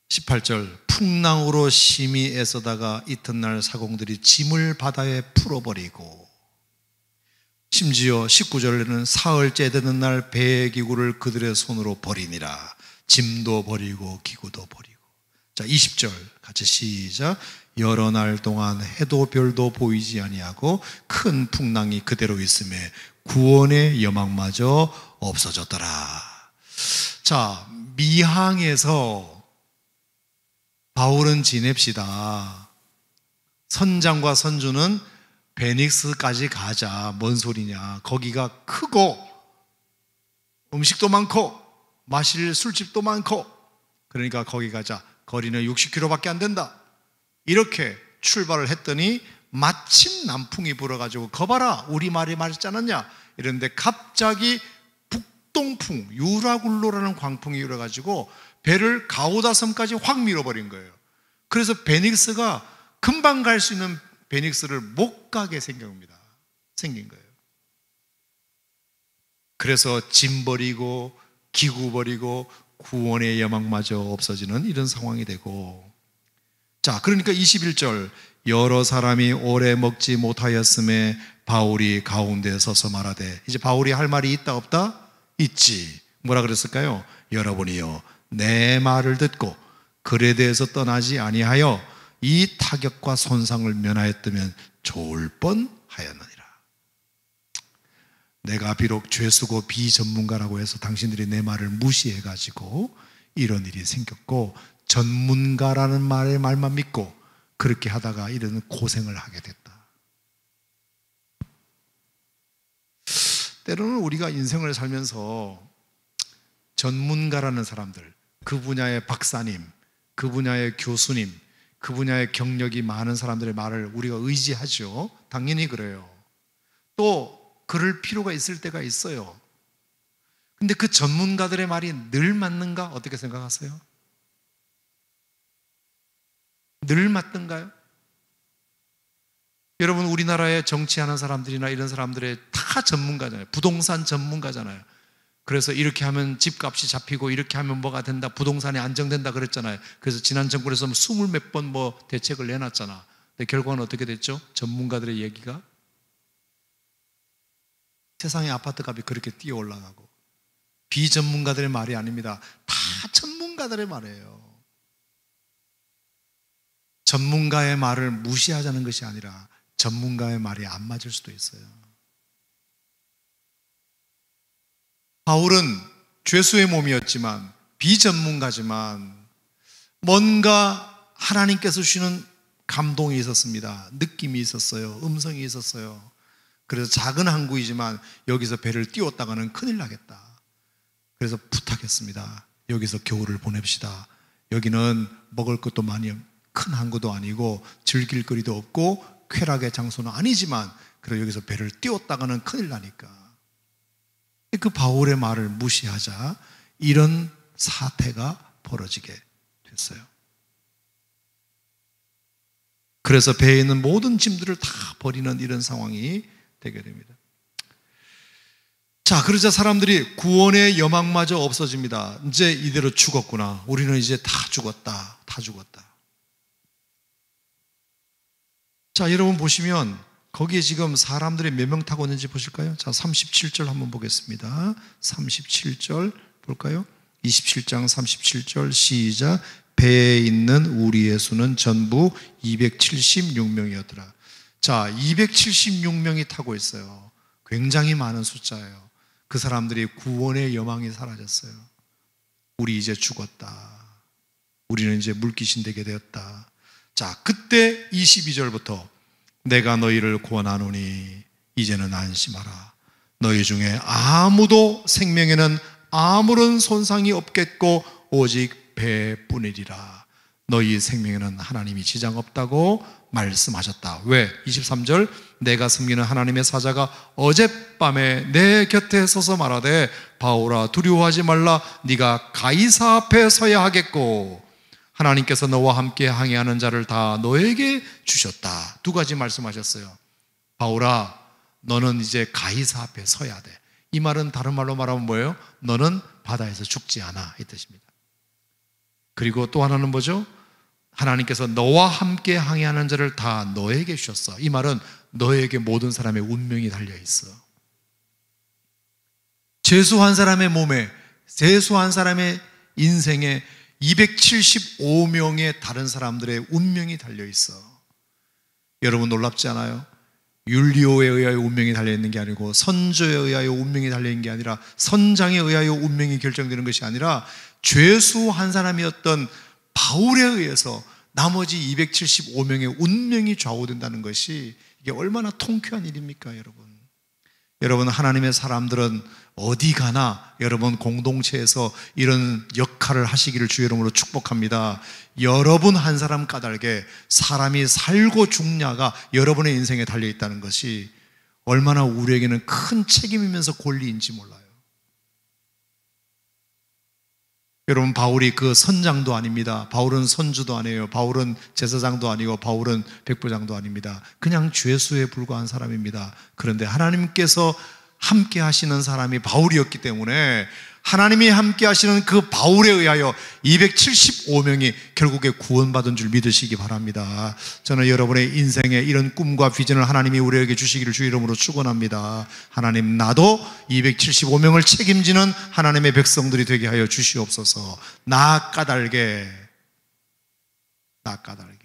18절 풍랑으로 심히 애써다가 이튿날 사공들이 짐을 바다에 풀어버리고 심지어 19절에는 사흘째 되는 날 배의 기구를 그들의 손으로 버리니라. 짐도 버리고 기구도 버리고. 자, 20절 같이 시작. 여러 날 동안 해도 별도 보이지 아니하고 큰 풍랑이 그대로 있음에 구원의 여망마저 없어졌더라. 자, 미항에서 바울은 지냅시다. 선장과 선주는 베닉스까지 가자. 뭔 소리냐. 거기가 크고 음식도 많고 마실 술집도 많고 그러니까 거기 가자. 거리는 60km밖에 안 된다. 이렇게 출발을 했더니 마침 남풍이 불어가지고 거봐라 우리 말이 맞지 않았냐 이랬는데 갑자기 북동풍 유라굴로라는 광풍이 불어가지고 배를 가오다섬까지 확 밀어버린 거예요. 그래서 베닉스가 금방 갈 수 있는 베닉스를 못 가게 생깁니다. 생긴 거예요. 그래서 짐 버리고 기구 버리고 구원의 여망마저 없어지는 이런 상황이 되고 자 그러니까 21절 여러 사람이 오래 먹지 못하였음에 바울이 가운데 서서 말하되 이제 바울이 할 말이 있다 없다 있지 뭐라 그랬을까요 여러분이요 내 말을 듣고 글에 대해서 떠나지 아니하여 이 타격과 손상을 면하였다면 좋을 뻔하였느니라. 내가 비록 죄수고 비전문가라고 해서 당신들이 내 말을 무시해가지고 이런 일이 생겼고 전문가라는 말의 말만 믿고 그렇게 하다가 이런 고생을 하게 됐다. 때로는 우리가 인생을 살면서 전문가라는 사람들, 그 분야의 박사님, 그 분야의 교수님, 그 분야의 경력이 많은 사람들의 말을 우리가 의지하죠. 당연히 그래요. 또 그럴 필요가 있을 때가 있어요. 근데 그 전문가들의 말이 늘 맞는가? 어떻게 생각하세요? 늘 맞던가요? 여러분, 우리나라에 정치하는 사람들이나 이런 사람들의 다 전문가잖아요. 부동산 전문가잖아요. 그래서 이렇게 하면 집값이 잡히고 이렇게 하면 뭐가 된다 부동산이 안정된다 그랬잖아요. 그래서 지난 정부에서 뭐 스물 몇 번 뭐 대책을 내놨잖아. 근데 결과는 어떻게 됐죠? 전문가들의 얘기가 세상의 아파트 값이 그렇게 뛰어 올라가고 비전문가들의 말이 아닙니다. 다 전문가들의 말이에요. 전문가의 말을 무시하자는 것이 아니라 전문가의 말이 안 맞을 수도 있어요. 바울은 죄수의 몸이었지만 비전문가지만 뭔가 하나님께서 주시는 감동이 있었습니다. 느낌이 있었어요. 음성이 있었어요. 그래서 작은 항구이지만 여기서 배를 띄웠다가는 큰일 나겠다. 그래서 부탁했습니다. 여기서 겨울을 보냅시다. 여기는 먹을 것도 많이 큰 항구도 아니고 즐길 거리도 없고 쾌락의 장소는 아니지만 그래도 여기서 배를 띄웠다가는 큰일 나니까 그 바울의 말을 무시하자 이런 사태가 벌어지게 됐어요. 그래서 배에 있는 모든 짐들을 다 버리는 이런 상황이 되게 됩니다. 자, 그러자 사람들이 구원의 여망마저 없어집니다. 이제 이대로 죽었구나. 우리는 이제 다 죽었다. 다 죽었다. 자, 여러분 보시면 거기에 지금 사람들이 몇 명 타고 있는지 보실까요? 자, 37절 한번 보겠습니다. 37절 볼까요? 27장 37절 시작. 배에 있는 우리의 수는 전부 276명이었더라. 자, 276명이 타고 있어요. 굉장히 많은 숫자예요. 그 사람들이 구원의 여망이 사라졌어요. 우리 이제 죽었다. 우리는 이제 물귀신 되게 되었다. 자, 그때 22절부터 내가 너희를 구원하노니 이제는 안심하라. 너희 중에 아무도 생명에는 아무런 손상이 없겠고 오직 배뿐이리라. 너희 생명에는 하나님이 지장 없다고 말씀하셨다. 왜? 23절 내가 섬기는 하나님의 사자가 어젯밤에 내 곁에 서서 말하되 바오라 두려워하지 말라 네가 가이사 앞에 서야 하겠고 하나님께서 너와 함께 항해하는 자를 다 너에게 주셨다. 두 가지 말씀하셨어요. 바울아, 너는 이제 가이사 앞에 서야 돼. 이 말은 다른 말로 말하면 뭐예요? 너는 바다에서 죽지 않아. 이 뜻입니다. 그리고 또 하나는 뭐죠? 하나님께서 너와 함께 항해하는 자를 다 너에게 주셨어. 이 말은 너에게 모든 사람의 운명이 달려 있어. 재수한 사람의 몸에, 재수한 사람의 인생에 275명의 다른 사람들의 운명이 달려 있어. 여러분 놀랍지 않아요? 율리오에 의하여 운명이 달려있는 게 아니고 선조에 의하여 운명이 달려있는 게 아니라 선장에 의하여 운명이 결정되는 것이 아니라 죄수 한 사람이었던 바울에 의해서 나머지 275명의 운명이 좌우된다는 것이 이게 얼마나 통쾌한 일입니까, 여러분? 여러분 하나님의 사람들은 어디 가나 여러분 공동체에서 이런 역할을 하시기를 주의 이름으로 축복합니다. 여러분 한 사람 까닭에 사람이 살고 죽냐가 여러분의 인생에 달려 있다는 것이 얼마나 우리에게는 큰 책임이면서 권리인지 몰라요. 여러분 바울이 그 선장도 아닙니다. 바울은 선주도 아니에요. 바울은 제사장도 아니고 바울은 백부장도 아닙니다. 그냥 죄수에 불과한 사람입니다. 그런데 하나님께서 함께 하시는 사람이 바울이었기 때문에 하나님이 함께 하시는 그 바울에 의하여 275명이 결국에 구원받은 줄 믿으시기 바랍니다. 저는 여러분의 인생에 이런 꿈과 비전을 하나님이 우리에게 주시기를 주 이름으로 축원합니다. 하나님 나도 275명을 책임지는 하나님의 백성들이 되게 하여 주시옵소서. 나 까닭에 나 까닭에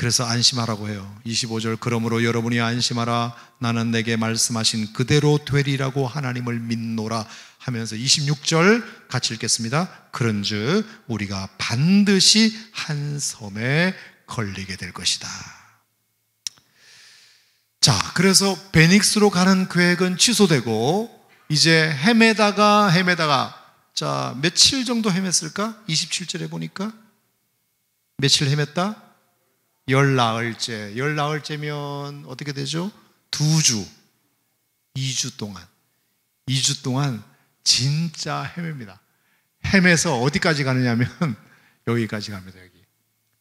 그래서 안심하라고 해요. 25절 그러므로 여러분이 안심하라 나는 내게 말씀하신 그대로 되리라고 하나님을 믿노라 하면서 26절 같이 읽겠습니다. 그런즉 우리가 반드시 한 섬에 걸리게 될 것이다. 자, 그래서 베닉스로 가는 계획은 취소되고 이제 헤매다가 헤매다가 자, 며칠 정도 헤맸을까? 27절에 보니까 며칠 헤맸다? 열나흘째. 열나흘째면 어떻게 되죠? 두 주. 2주 동안. 2주 동안 진짜 헤맵니다. 헤매서 어디까지 가느냐면 여기까지 갑니다. 여기.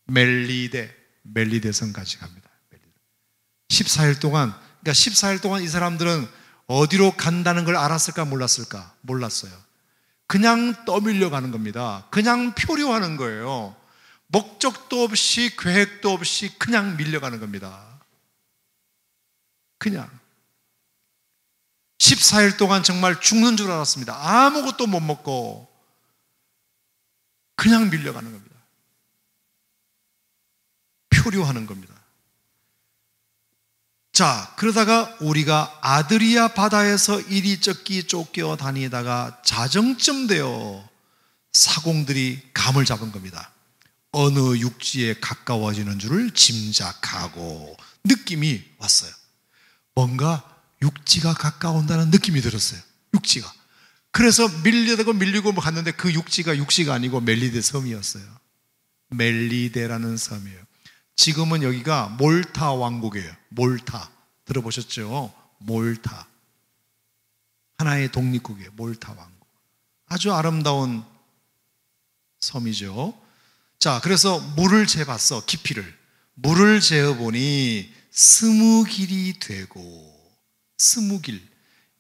멜리데. 멜리데성까지 갑니다. 14일 동안 그러니까 14일 동안 이 사람들은 어디로 간다는 걸 알았을까 몰랐을까? 몰랐어요. 그냥 떠밀려 가는 겁니다. 그냥 표류하는 거예요. 목적도 없이 계획도 없이 그냥 밀려가는 겁니다. 그냥. 14일 동안 정말 죽는 줄 알았습니다. 아무것도 못 먹고 그냥 밀려가는 겁니다. 표류하는 겁니다. 자, 그러다가 우리가 아드리아 바다에서 이리저기 쫓겨 다니다가 자정쯤 되어 사공들이 감을 잡은 겁니다. 어느 육지에 가까워지는 줄을 짐작하고 느낌이 왔어요. 뭔가 육지가 가까운다는 느낌이 들었어요. 육지가. 그래서 밀리다고 밀리고 뭐 갔는데 그 육지가 육지가 아니고 멜리데 섬이었어요. 멜리데라는 섬이에요. 지금은 여기가 몰타 왕국이에요. 몰타. 들어보셨죠? 몰타. 하나의 독립국이에요. 몰타 왕국. 아주 아름다운 섬이죠. 자, 그래서 물을 재봤어, 깊이를. 물을 재어보니 스무 길이 되고, 스무 길.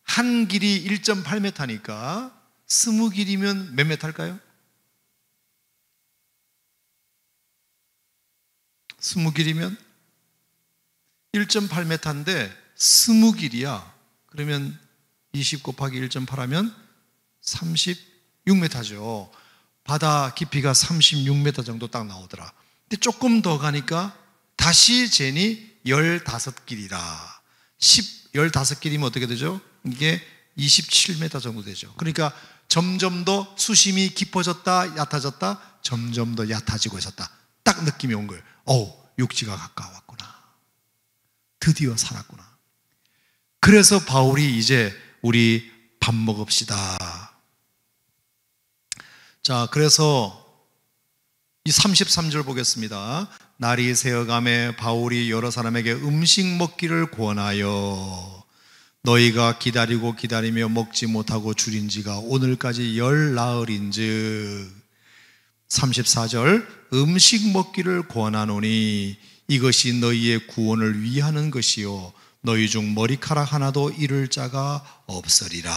한 길이 1.8m니까 스무 길이면 몇 m일까요? 스무 길이면 1.8m인데 스무 길이야. 그러면 20 곱하기 1.8 하면 36m죠. 바다 깊이가 36m 정도 딱 나오더라. 근데 조금 더 가니까 다시 젠이 1 5길이라 10, 15길이면 어떻게 되죠? 이게 27m 정도 되죠. 그러니까 점점 더 수심이 깊어졌다, 얕아졌다, 점점 더 얕아지고 있었다. 딱 느낌이 온 거예요. 어우, 육지가 가까웠구나. 드디어 살았구나. 그래서 바울이 이제 우리 밥 먹읍시다. 자, 그래서 이 33절 보겠습니다. 날이 새어감에 바울이 여러 사람에게 음식 먹기를 권하여 너희가 기다리고 기다리며 먹지 못하고 줄인 지가 오늘까지 열 나흘인즉 34절 음식 먹기를 권하노니 이것이 너희의 구원을 위하는 것이요 너희 중 머리카락 하나도 이를 자가 없으리라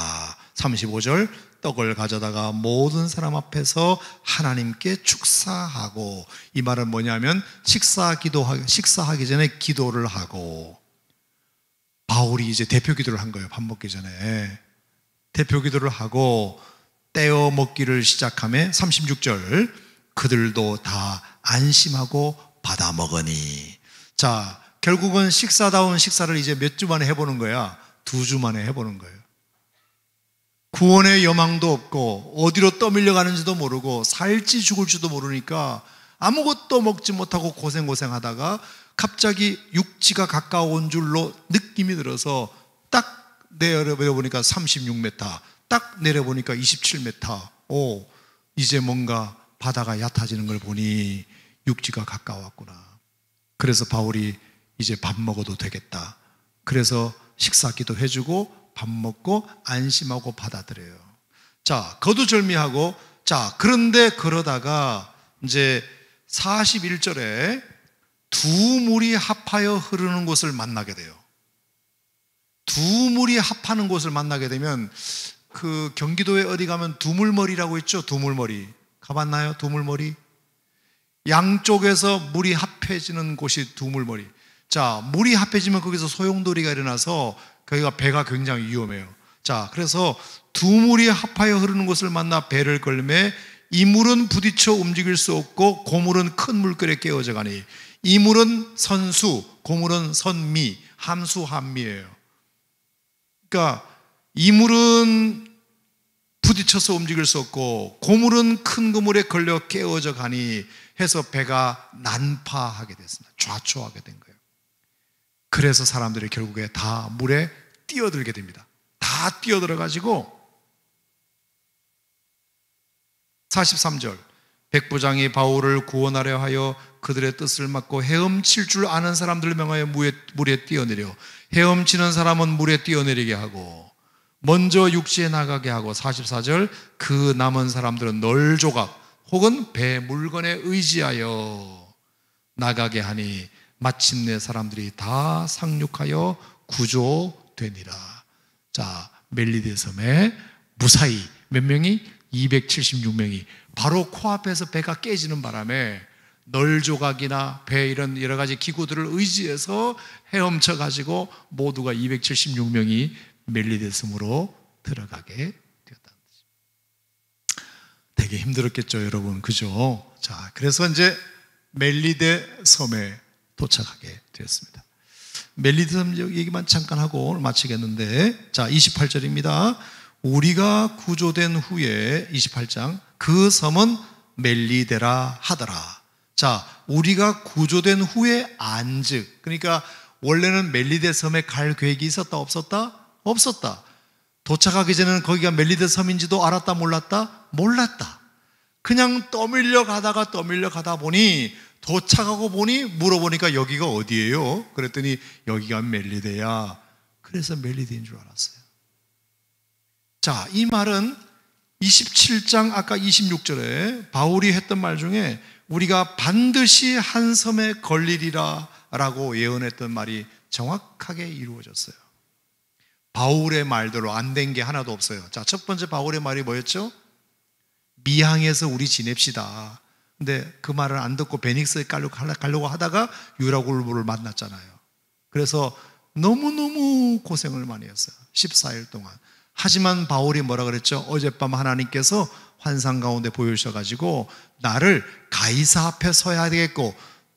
35절 떡을 가져다가 모든 사람 앞에서 하나님께 축사하고 이 말은 뭐냐면 식사 기도하기 식사하기 전에 기도를 하고 바울이 이제 대표 기도를 한 거예요. 밥 먹기 전에 대표 기도를 하고 떼어 먹기를 시작하며 36절 그들도 다 안심하고 받아 먹으니 자 결국은 식사다운 식사를 이제 몇 주 만에 해보는 거야 두 주 만에 해보는 거예요 구원의 여망도 없고 어디로 떠밀려 가는지도 모르고 살지 죽을지도 모르니까 아무것도 먹지 못하고 고생고생하다가 갑자기 육지가 가까운 줄로 느낌이 들어서 딱 내려보니까 36m, 딱 내려보니까 27m. 오, 이제 뭔가 바다가 얕아지는 걸 보니 육지가 가까웠구나. 그래서 바울이 이제 밥 먹어도 되겠다. 그래서 식사 기도 해주고 밥 먹고 안심하고 받아들여요. 자, 거두절미하고 자, 그런데 그러다가 이제 41절에 두 물이 합하여 흐르는 곳을 만나게 돼요. 두 물이 합하는 곳을 만나게 되면 그 경기도에 어디 가면 두물머리라고 있죠? 두물머리. 가봤나요? 두물머리? 양쪽에서 물이 합해지는 곳이 두물머리. 자, 물이 합해지면 거기서 소용돌이가 일어나서 거기가 배가 굉장히 위험해요. 자, 그래서 두 물이 합하여 흐르는 곳을 만나 배를 걸매 이 물은 부딪혀 움직일 수 없고 고물은 큰 물결에 깨어져 가니 이 물은 선수, 고물은 선미, 함수 함미예요. 그러니까 이 물은 부딪혀서 움직일 수 없고 고물은 큰 그물에 걸려 깨어져 가니 해서 배가 난파하게 됐습니다. 좌초하게 된 거예요. 그래서 사람들이 결국에 다 물에 뛰어들게 됩니다. 다 뛰어들어가지고 43절 백부장이 바울을 구원하려 하여 그들의 뜻을 막고 헤엄칠 줄 아는 사람들 명하여 물에, 물에 뛰어내려 헤엄치는 사람은 물에 뛰어내리게 하고 먼저 육지에 나가게 하고 44절 그 남은 사람들은 널 조각 혹은 배 물건에 의지하여 나가게 하니 마침내 사람들이 다 상륙하여 구조 되니라. 자, 멜리데 섬에 무사히 몇 명이 276명이 바로 코앞에서 배가 깨지는 바람에 널 조각이나 배 이런 여러 가지 기구들을 의지해서 헤엄쳐 가지고 모두가 276명이 멜리데 섬으로 들어가게 되었다는 뜻입니다. 되게 힘들었겠죠, 여러분. 그죠? 자, 그래서 이제 멜리데 섬에 도착하게 되었습니다. 멜리섬 드 얘기만 잠깐 하고 마치겠는데 자 28절입니다. 우리가 구조된 후에 28장 그 섬은 멜리데라 하더라. 자 우리가 구조된 후에 안즉 그러니까 원래는 멜리데 섬에 갈 계획이 있었다 없었다 없었다. 도착하기 전에는 거기가 멜리데 섬인지도 알았다 몰랐다 몰랐다. 그냥 떠밀려 가다가 떠밀려 가다 보니 도착하고 보니 물어보니까 여기가 어디예요? 그랬더니 여기가 멜리데야. 그래서 멜리데인 줄 알았어요. 자, 이 말은 27장 아까 26절에 바울이 했던 말 중에 우리가 반드시 한 섬에 걸리리라 라고 예언했던 말이 정확하게 이루어졌어요. 바울의 말대로 안 된 게 하나도 없어요. 자, 첫 번째 바울의 말이 뭐였죠? 미항에서 우리 지냅시다. 근데 그 말을 안 듣고 베닉스에 가려고 하다가 유라굴부를 만났잖아요. 그래서 너무너무 고생을 많이 했어요. 14일 동안. 하지만 바울이 뭐라 그랬죠? 어젯밤 하나님께서 환상 가운데 보여주셔가지고 나를 가이사 앞에 서야 되겠고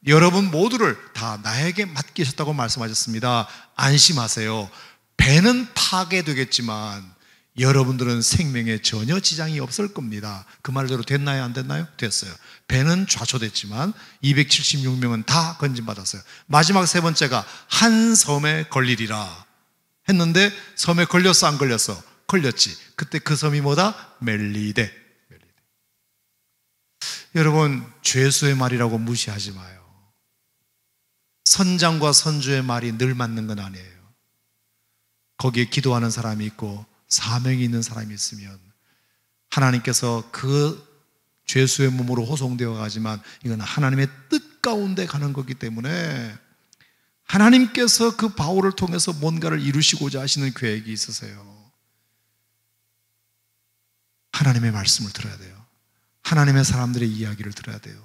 여러분 모두를 다 나에게 맡기셨다고 말씀하셨습니다. 안심하세요. 배는 파괴되겠지만 여러분들은 생명에 전혀 지장이 없을 겁니다. 그 말대로 됐나요? 안 됐나요? 됐어요. 배는 좌초됐지만 276명은 다 건진받았어요. 마지막 세 번째가 한 섬에 걸리리라 했는데 섬에 걸렸어? 안 걸렸어? 걸렸지. 그때 그 섬이 뭐다? 멜리데. 멜리데. 여러분, 죄수의 말이라고 무시하지 마요. 선장과 선주의 말이 늘 맞는 건 아니에요. 거기에 기도하는 사람이 있고 사명이 있는 사람이 있으면 하나님께서 그 죄수의 몸으로 호송되어 가지만 이건 하나님의 뜻 가운데 가는 거기 때문에 하나님께서 그 바울을 통해서 뭔가를 이루시고자 하시는 계획이 있으세요. 하나님의 말씀을 들어야 돼요. 하나님의 사람들의 이야기를 들어야 돼요.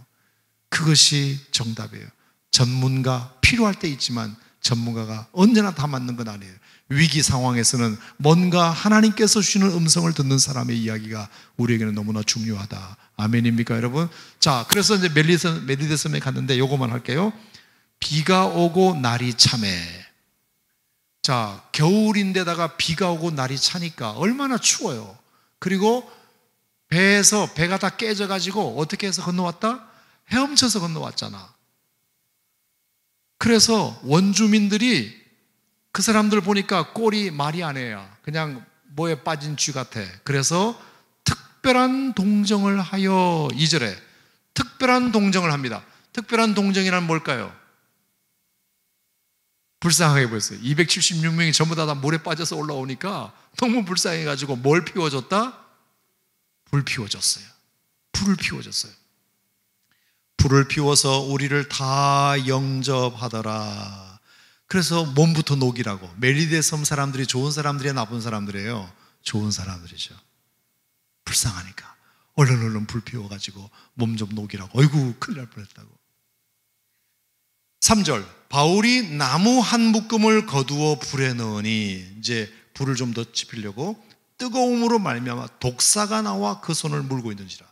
그것이 정답이에요. 전문가 필요할 때 있지만 전문가가 언제나 다 맞는 건 아니에요. 위기 상황에서는 뭔가 하나님께서 주시는 음성을 듣는 사람의 이야기가 우리에게는 너무나 중요하다. 아멘입니까, 여러분? 자, 그래서 이제 멜리데섬, 멜리섬에 갔는데 요거만 할게요. 비가 오고 날이 참해. 자, 겨울인데다가 비가 오고 날이 차니까 얼마나 추워요. 그리고 배에서 배가 다 깨져가지고 어떻게 해서 건너왔다? 헤엄쳐서 건너왔잖아. 그래서 원주민들이 그 사람들 보니까 꼴이 말이 아니에요. 그냥 뭐에 빠진 쥐 같아. 그래서 특별한 동정을 하여 이절에 특별한 동정을 합니다. 특별한 동정이란 뭘까요? 불쌍하게 보였어요. 276명이 전부 다, 다 물에 빠져서 올라오니까 너무 불쌍해가지고 뭘 피워줬다? 불 피워줬어요. 불을 피워줬어요. 불을 피워서 우리를 다 영접하더라. 그래서 몸부터 녹이라고. 멜리데 섬 사람들이 좋은 사람들이야, 나쁜 사람들이에요? 좋은 사람들이죠. 불쌍하니까. 얼른 얼른 불 피워가지고 몸 좀 녹이라고. 어이구, 큰일 날 뻔했다고. 3절. 바울이 나무 한 묶음을 거두어 불에 넣으니 이제 불을 좀 더 지피려고 뜨거움으로 말미암아 독사가 나와 그 손을 물고 있는지라.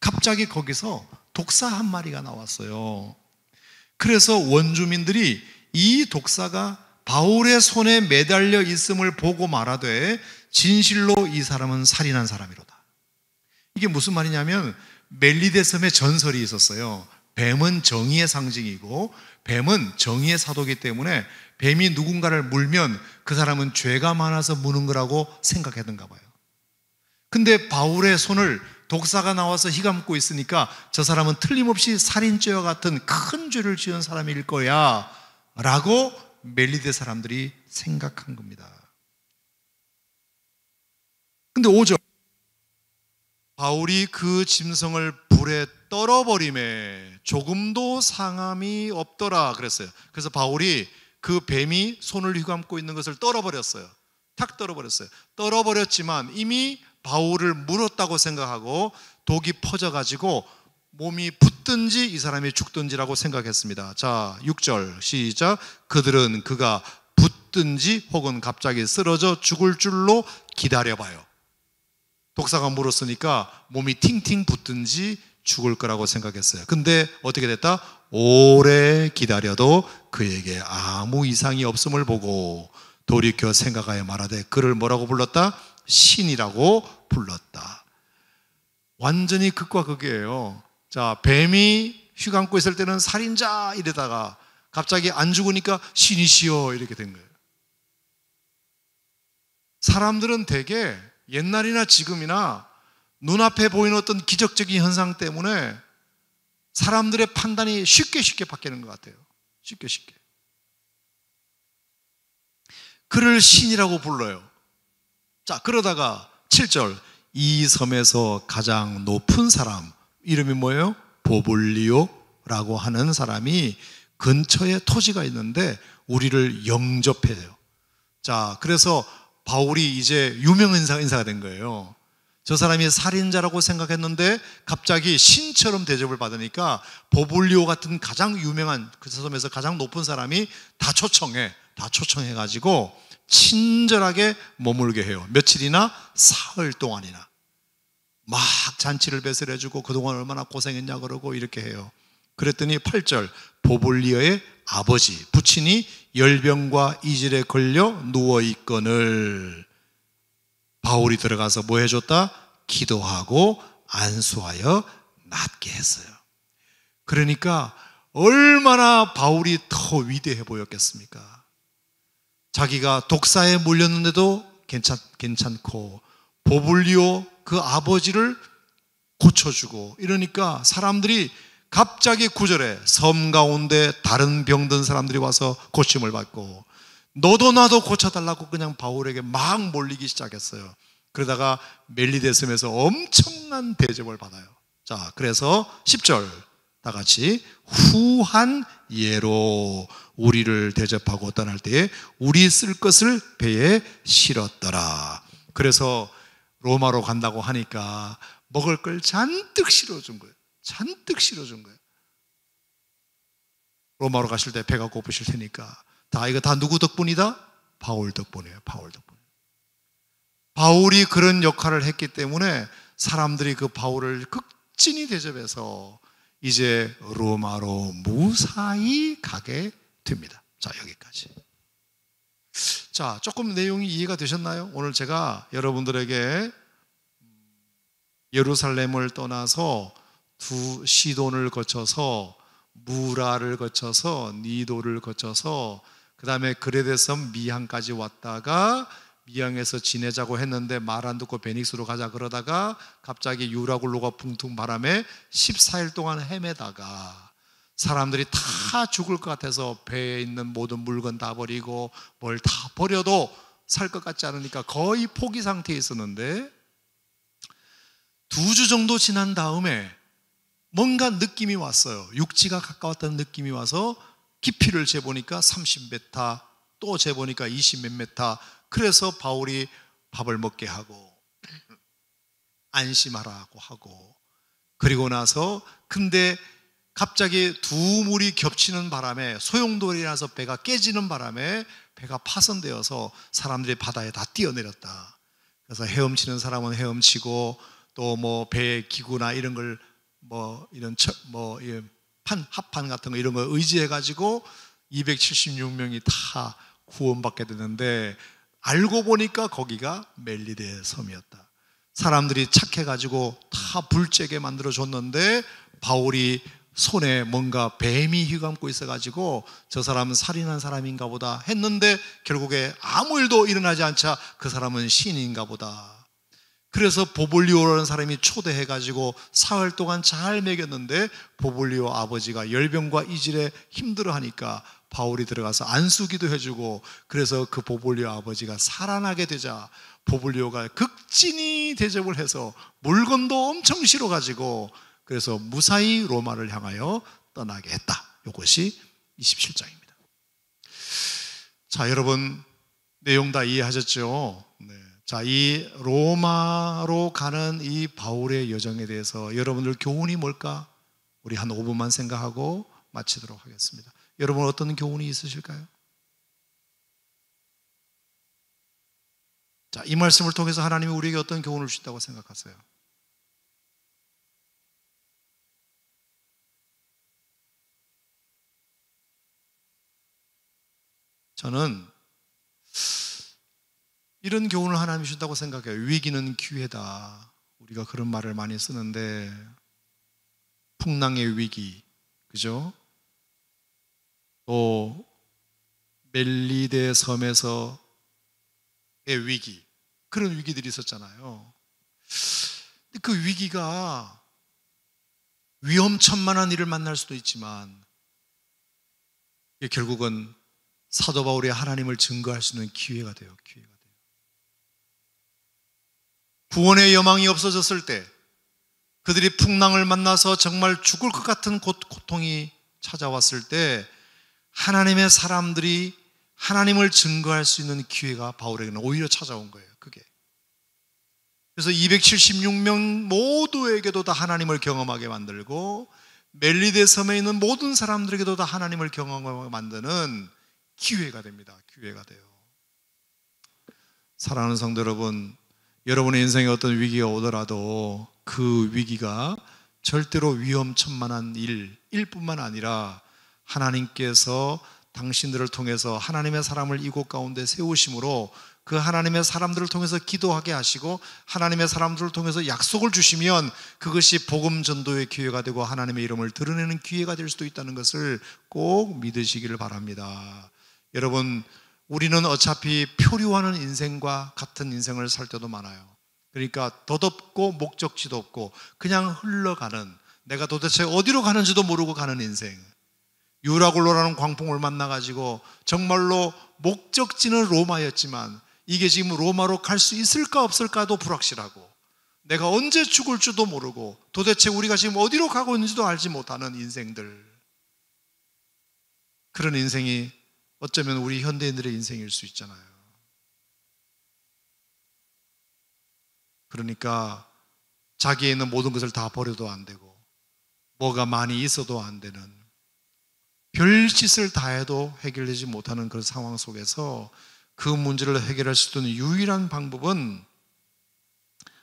갑자기 거기서 독사 한 마리가 나왔어요. 그래서 원주민들이 이 독사가 바울의 손에 매달려 있음을 보고 말하되 진실로 이 사람은 살인한 사람이로다. 이게 무슨 말이냐면 멜리데 섬에 전설이 있었어요. 뱀은 정의의 상징이고 뱀은 정의의 사도기 때문에 뱀이 누군가를 물면 그 사람은 죄가 많아서 무는 거라고 생각했던가 봐요. 근데 바울의 손을 독사가 나와서 휘감고 있으니까 저 사람은 틀림없이 살인죄와 같은 큰 죄를 지은 사람일 거야 라고 멜리데 사람들이 생각한 겁니다. 근데 5절. 바울이 그 짐승을 불에 떨어버림에 조금도 상함이 없더라 그랬어요. 그래서 바울이 그 뱀이 손을 휘감고 있는 것을 떨어버렸어요. 탁 떨어버렸어요. 떨어버렸지만 이미 바울을 물었다고 생각하고 독이 퍼져가지고 몸이 죽든지 이 사람이 죽든지라고 생각했습니다. 자, 6절 시작. 그들은 그가 붙든지 혹은 갑자기 쓰러져 죽을 줄로 기다려봐요. 독사가 물었으니까 몸이 팅팅 붙든지 죽을 거라고 생각했어요. 근데 어떻게 됐다? 오래 기다려도 그에게 아무 이상이 없음을 보고 돌이켜 생각하여 말하되 그를 뭐라고 불렀다? 신이라고 불렀다. 완전히 극과 극이에요. 자, 뱀이 휘 감고 있을 때는 살인자 이러다가 갑자기 안 죽으니까 신이시여 이렇게 된 거예요. 사람들은 대개 옛날이나 지금이나 눈앞에 보이는 어떤 기적적인 현상 때문에 사람들의 판단이 쉽게 쉽게 바뀌는 것 같아요. 쉽게 쉽게. 그를 신이라고 불러요. 자, 그러다가 7절. 이 섬에서 가장 높은 사람, 이름이 뭐예요? 보블리오라고 하는 사람이 근처에 토지가 있는데 우리를 영접해요. 자, 그래서 바울이 이제 유명 인사, 인사가 된 거예요. 저 사람이 살인자라고 생각했는데 갑자기 신처럼 대접을 받으니까 보블리오 같은 가장 유명한 그 섬에서 가장 높은 사람이 다 초청해. 다 초청해가지고 친절하게 머물게 해요. 며칠이나 사흘 동안이나. 막 잔치를 배설해주고 그동안 얼마나 고생했냐 그러고 이렇게 해요. 그랬더니 8절 보볼리어의 아버지 부친이 열병과 이질에 걸려 누워 있거늘 바울이 들어가서 뭐 해줬다? 기도하고 안수하여 낫게 했어요. 그러니까 얼마나 바울이 더 위대해 보였겠습니까? 자기가 독사에 물렸는데도 괜찮, 괜찮고 보블리오 그 아버지를 고쳐주고 이러니까 사람들이 갑자기 구절에 섬 가운데 다른 병든 사람들이 와서 고침을 받고 너도 나도 고쳐달라고 그냥 바울에게 막 몰리기 시작했어요. 그러다가 멜리데섬에서 엄청난 대접을 받아요. 자, 그래서 10절 다 같이 후한 예로 우리를 대접하고 떠날 때에 우리 쓸 것을 배에 실었더라. 그래서 로마로 간다고 하니까 먹을 걸 잔뜩 실어준 거예요. 잔뜩 실어준 거예요. 로마로 가실 때 배가 고프실 테니까 다 이거 다 누구 덕분이다? 바울 덕분이에요. 바울 덕분. 바울이 그런 역할을 했기 때문에 사람들이 그 바울을 극진히 대접해서 이제 로마로 무사히 가게 됩니다. 자, 여기까지. 자, 조금 내용이 이해가 되셨나요? 오늘 제가 여러분들에게 예루살렘을 떠나서 두 시돈을 거쳐서 무라를 거쳐서 니도를 거쳐서 그 다음에 그레데섬 미항까지 왔다가 미항에서 지내자고 했는데 말 안 듣고 베닉스로 가자 그러다가 갑자기 유라굴로가 붕퉁 바람에 14일 동안 헤매다가 사람들이 다 죽을 것 같아서 배에 있는 모든 물건 다 버리고 뭘 다 버려도 살 것 같지 않으니까 거의 포기 상태에 있었는데 두 주 정도 지난 다음에 뭔가 느낌이 왔어요. 육지가 가까웠다는 느낌이 와서 깊이를 재보니까 30m, 또 재보니까 20몇 메타. 그래서 바울이 밥을 먹게 하고 안심하라고 하고 그리고 나서 근데 갑자기 두 물이 겹치는 바람에 소용돌이 나서 배가 깨지는 바람에 배가 파손되어서 사람들이 바다에 다 뛰어내렸다. 그래서 헤엄치는 사람은 헤엄치고 또 뭐 배에 기구나 이런 걸 뭐 이런 뭐 판, 합판 같은 거 이런 걸 의지해 가지고 276명이 다 구원받게 되는데 알고 보니까 거기가 멜리데 섬이었다. 사람들이 착해 가지고 다 불제게 만들어 줬는데 바울이 손에 뭔가 뱀이 휘감고 있어가지고 저 사람은 살인한 사람인가 보다 했는데 결국에 아무 일도 일어나지 않자 그 사람은 신인가 보다. 그래서 보볼리오라는 사람이 초대해가지고 사흘 동안 잘 먹였는데 보볼리오 아버지가 열병과 이질에 힘들어하니까 바울이 들어가서 안수기도 해주고 그래서 그 보볼리오 아버지가 살아나게 되자 보볼리오가 극진히 대접을 해서 물건도 엄청 실어가지고 그래서 무사히 로마를 향하여 떠나게 했다. 이것이 27장입니다. 자, 여러분 내용 다 이해하셨죠? 네. 자, 이 로마로 가는 이 바울의 여정에 대해서 여러분들 교훈이 뭘까? 우리 한 5분만 생각하고 마치도록 하겠습니다. 여러분 어떤 교훈이 있으실까요? 자, 이 말씀을 통해서 하나님이 우리에게 어떤 교훈을 주신다고 생각하세요? 저는 이런 교훈을 하나님이 주신다고 생각해요. 위기는 기회다. 우리가 그런 말을 많이 쓰는데 풍랑의 위기, 그죠? 또 멜리데 섬에서의 위기 그런 위기들이 있었잖아요. 근데 그 위기가 위험천만한 일을 만날 수도 있지만 결국은 사도 바울이 하나님을 증거할 수 있는 기회가 돼요. 기회가 돼요. 구원의 여망이 없어졌을 때 그들이 풍랑을 만나서 정말 죽을 것 같은 고통이 찾아왔을 때 하나님의 사람들이 하나님을 증거할 수 있는 기회가 바울에게는 오히려 찾아온 거예요. 그게. 그래서 276명 모두에게도 다 하나님을 경험하게 만들고 멜리데 섬에 있는 모든 사람들에게도 다 하나님을 경험하게 만드는 기회가 됩니다. 기회가 돼요. 사랑하는 성도 여러분, 여러분의 인생에 어떤 위기가 오더라도 그 위기가 절대로 위험천만한 일, 일뿐만 아니라 하나님께서 당신들을 통해서 하나님의 사람을 이곳 가운데 세우심으로 그 하나님의 사람들을 통해서 기도하게 하시고 하나님의 사람들을 통해서 약속을 주시면 그것이 복음 전도의 기회가 되고 하나님의 이름을 드러내는 기회가 될 수도 있다는 것을 꼭 믿으시기를 바랍니다. 여러분, 우리는 어차피 표류하는 인생과 같은 인생을 살 때도 많아요. 그러니까 덧없고 목적지도 없고 그냥 흘러가는 내가 도대체 어디로 가는지도 모르고 가는 인생. 유라굴로라는 광풍을 만나가지고 정말로 목적지는 로마였지만 이게 지금 로마로 갈 수 있을까 없을까도 불확실하고 내가 언제 죽을지도 모르고 도대체 우리가 지금 어디로 가고 있는지도 알지 못하는 인생들. 그런 인생이 어쩌면 우리 현대인들의 인생일 수 있잖아요. 그러니까 자기에 있는 모든 것을 다 버려도 안 되고, 뭐가 많이 있어도 안 되는, 별짓을 다 해도 해결되지 못하는 그런 상황 속에서 그 문제를 해결할 수 있는 유일한 방법은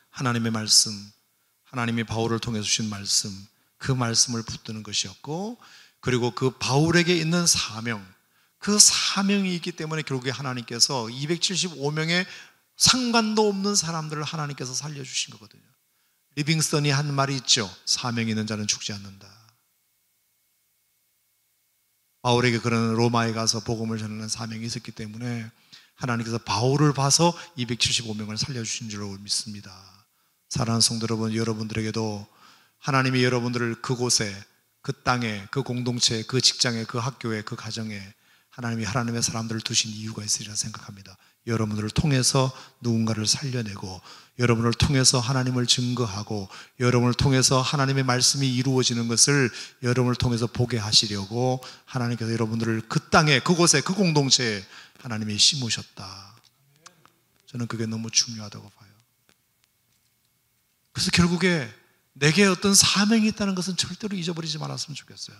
하나님의 말씀, 하나님이 바울을 통해 주신 말씀, 그 말씀을 붙드는 것이었고, 그리고 그 바울에게 있는 사명, 그 사명이 있기 때문에 결국에 하나님께서 275명의 상관도 없는 사람들을 하나님께서 살려주신 거거든요. 리빙스턴이 한 말이 있죠. 사명 있는 자는 죽지 않는다. 바울에게 그런 로마에 가서 복음을 전하는 사명이 있었기 때문에 하나님께서 바울을 봐서 275명을 살려주신 줄로 믿습니다. 사랑하는 성도 여러분, 여러분들에게도 하나님이 여러분들을 그곳에, 그 땅에, 그 공동체, 그 직장에, 그 학교에, 그 가정에 하나님이 하나님의 사람들을 두신 이유가 있으리라 생각합니다. 여러분들을 통해서 누군가를 살려내고 여러분을 통해서 하나님을 증거하고 여러분을 통해서 하나님의 말씀이 이루어지는 것을 여러분을 통해서 보게 하시려고 하나님께서 여러분들을 그 땅에 그곳에 그 공동체에 하나님이 심으셨다. 저는 그게 너무 중요하다고 봐요. 그래서 결국에 내게 어떤 사명이 있다는 것은 절대로 잊어버리지 말았으면 좋겠어요.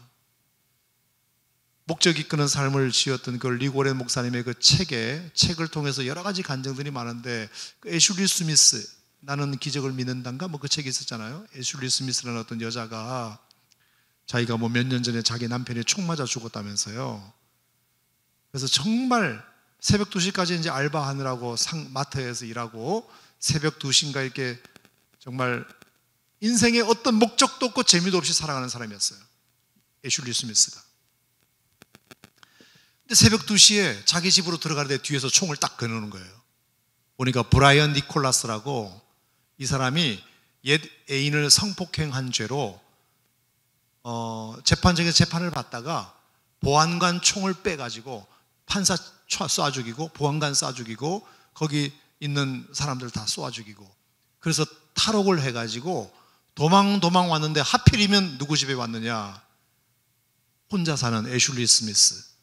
목적 이끄는 삶을 지었던 그 리고렌 목사님의 그 책에 책을 통해서 여러 가지 간증들이 많은데 그 애슐리 스미스 나는 기적을 믿는단가 뭐 그 책이 있었잖아요. 애슐리 스미스라는 어떤 여자가 자기가 뭐 몇 년 전에 자기 남편이 총 맞아 죽었다면서요. 그래서 정말 새벽 2시까지 이제 알바하느라고 상, 마트에서 일하고 새벽 2시인가 이렇게 정말 인생의 어떤 목적도 없고 재미도 없이 살아가는 사람이었어요. 애슐리 스미스가. 근데 새벽 2시에 자기 집으로 들어가는데 뒤에서 총을 딱 겨누는 거예요. 보니까 브라이언 니콜라스라고 이 사람이 옛 애인을 성폭행한 죄로 어, 재판장에 재판을 받다가 보안관 총을 빼가지고 판사 쏴 죽이고 보안관 쏴 죽이고 거기 있는 사람들 다 쏴 죽이고 그래서 탈옥을 해가지고 도망 도망 왔는데 하필이면 누구 집에 왔느냐 혼자 사는 애슐리 스미스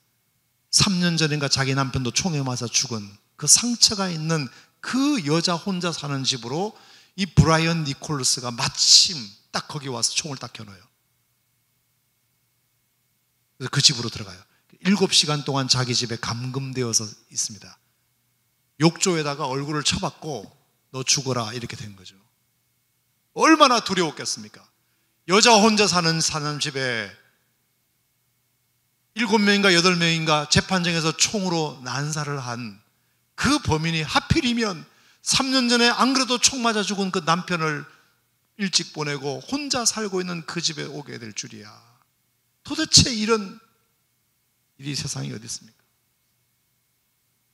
3년 전인가 자기 남편도 총에 맞아 죽은 그 상처가 있는 그 여자 혼자 사는 집으로 이 브라이언 니콜스가 마침 딱 거기 와서 총을 딱 겨눠요. 그래서 그 집으로 들어가요. 7시간 동안 자기 집에 감금되어서 있습니다. 욕조에다가 얼굴을 쳐봤고 너 죽어라 이렇게 된 거죠. 얼마나 두려웠겠습니까? 여자 혼자 사는 사는 집에 일곱 명인가 여덟 명인가 재판장에서 총으로 난사를 한 그 범인이 하필이면 3년 전에 안 그래도 총 맞아 죽은 그 남편을 일찍 보내고 혼자 살고 있는 그 집에 오게 될 줄이야. 도대체 이런 일이 세상에 어디 있습니까?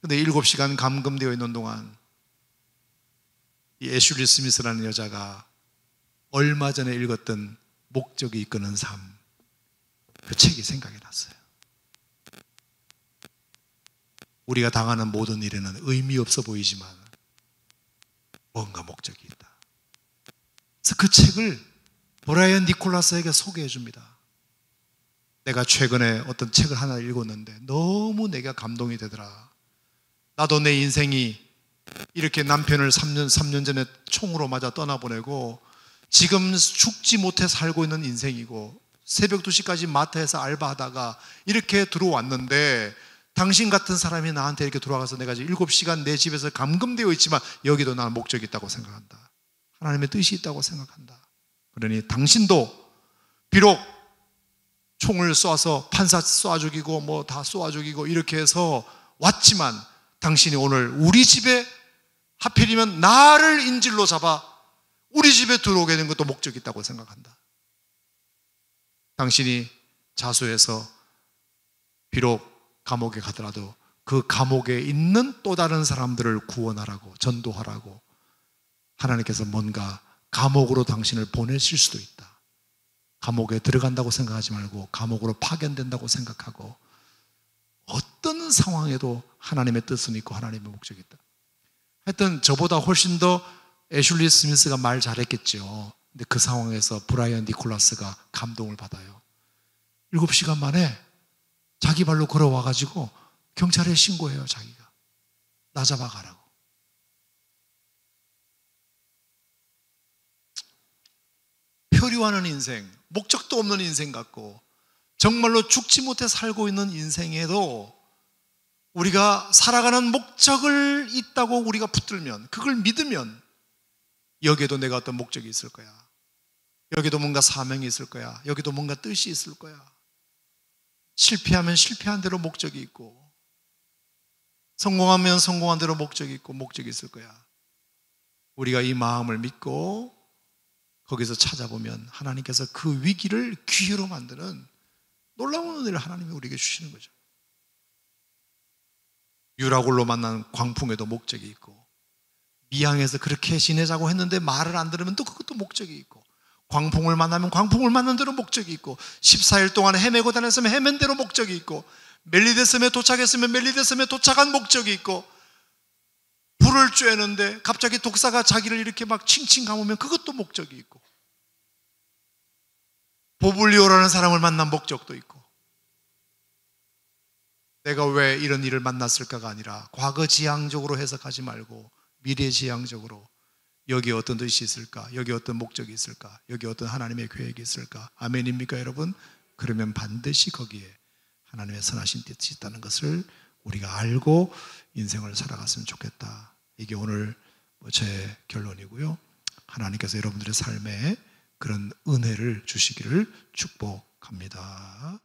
근데 7시간 감금되어 있는 동안 이 애슐리 스미스라는 여자가 얼마 전에 읽었던 목적이 이끄는 삶, 그 책이 생각이 났어요. 우리가 당하는 모든 일에는 의미 없어 보이지만 뭔가 목적이 있다. 그래서 그 책을 브라이언 니콜라스에게 소개해 줍니다. 내가 최근에 어떤 책을 하나 읽었는데 너무 내가 감동이 되더라. 나도 내 인생이 이렇게 남편을 3년, 3년 전에 총으로 맞아 떠나보내고 지금 죽지 못해 살고 있는 인생이고 새벽 2시까지 마트에서 알바하다가 이렇게 들어왔는데 당신 같은 사람이 나한테 이렇게 돌아가서 내가 지금 7시간 내 집에서 감금되어 있지만 여기도 나는 목적이 있다고 생각한다. 하나님의 뜻이 있다고 생각한다. 그러니 당신도 비록 총을 쏴서 판사 쏴 죽이고 뭐 다 쏴 죽이고 이렇게 해서 왔지만 당신이 오늘 우리 집에 하필이면 나를 인질로 잡아 우리 집에 들어오게 된 것도 목적이 있다고 생각한다. 당신이 자수해서 비록 감옥에 가더라도 그 감옥에 있는 또 다른 사람들을 구원하라고 전도하라고 하나님께서 뭔가 감옥으로 당신을 보내실 수도 있다. 감옥에 들어간다고 생각하지 말고 감옥으로 파견된다고 생각하고 어떤 상황에도 하나님의 뜻은 있고 하나님의 목적이 있다. 하여튼 저보다 훨씬 더 애슐리 스미스가 말 잘했겠죠. 근데 그 상황에서 브라이언 니콜라스가 감동을 받아요. 7시간 만에 자기 발로 걸어와가지고 경찰에 신고해요, 자기가. 나 잡아가라고. 표류하는 인생, 목적도 없는 인생 같고, 정말로 죽지 못해 살고 있는 인생에도 우리가 살아가는 목적을 있다고 우리가 붙들면, 그걸 믿으면, 여기에도 내가 어떤 목적이 있을 거야. 여기도 뭔가 사명이 있을 거야. 여기도 뭔가 뜻이 있을 거야. 실패하면 실패한 대로 목적이 있고, 성공하면 성공한 대로 목적이 있고, 목적이 있을 거야. 우리가 이 마음을 믿고, 거기서 찾아보면 하나님께서 그 위기를 기회로 만드는 놀라운 은혜를 하나님이 우리에게 주시는 거죠. 유라굴로 만난 광풍에도 목적이 있고, 미양에서 그렇게 지내자고 했는데 말을 안 들으면 또 그것도 목적이 있고, 광풍을 만나면 광풍을 만난 대로 목적이 있고 14일 동안 헤매고 다녔으면 헤맨 대로 목적이 있고 멜리데 섬에 도착했으면 멜리데 섬에 도착한 목적이 있고 불을 쬐는데 갑자기 독사가 자기를 이렇게 막 칭칭 감으면 그것도 목적이 있고 보블리오라는 사람을 만난 목적도 있고 내가 왜 이런 일을 만났을까가 아니라 과거 지향적으로 해석하지 말고 미래 지향적으로 여기 어떤 뜻이 있을까? 여기 어떤 목적이 있을까? 여기 어떤 하나님의 계획이 있을까? 아멘입니까, 여러분? 그러면 반드시 거기에 하나님의 선하신 뜻이 있다는 것을 우리가 알고 인생을 살아갔으면 좋겠다. 이게 오늘 뭐 제 결론이고요. 하나님께서 여러분들의 삶에 그런 은혜를 주시기를 축복합니다.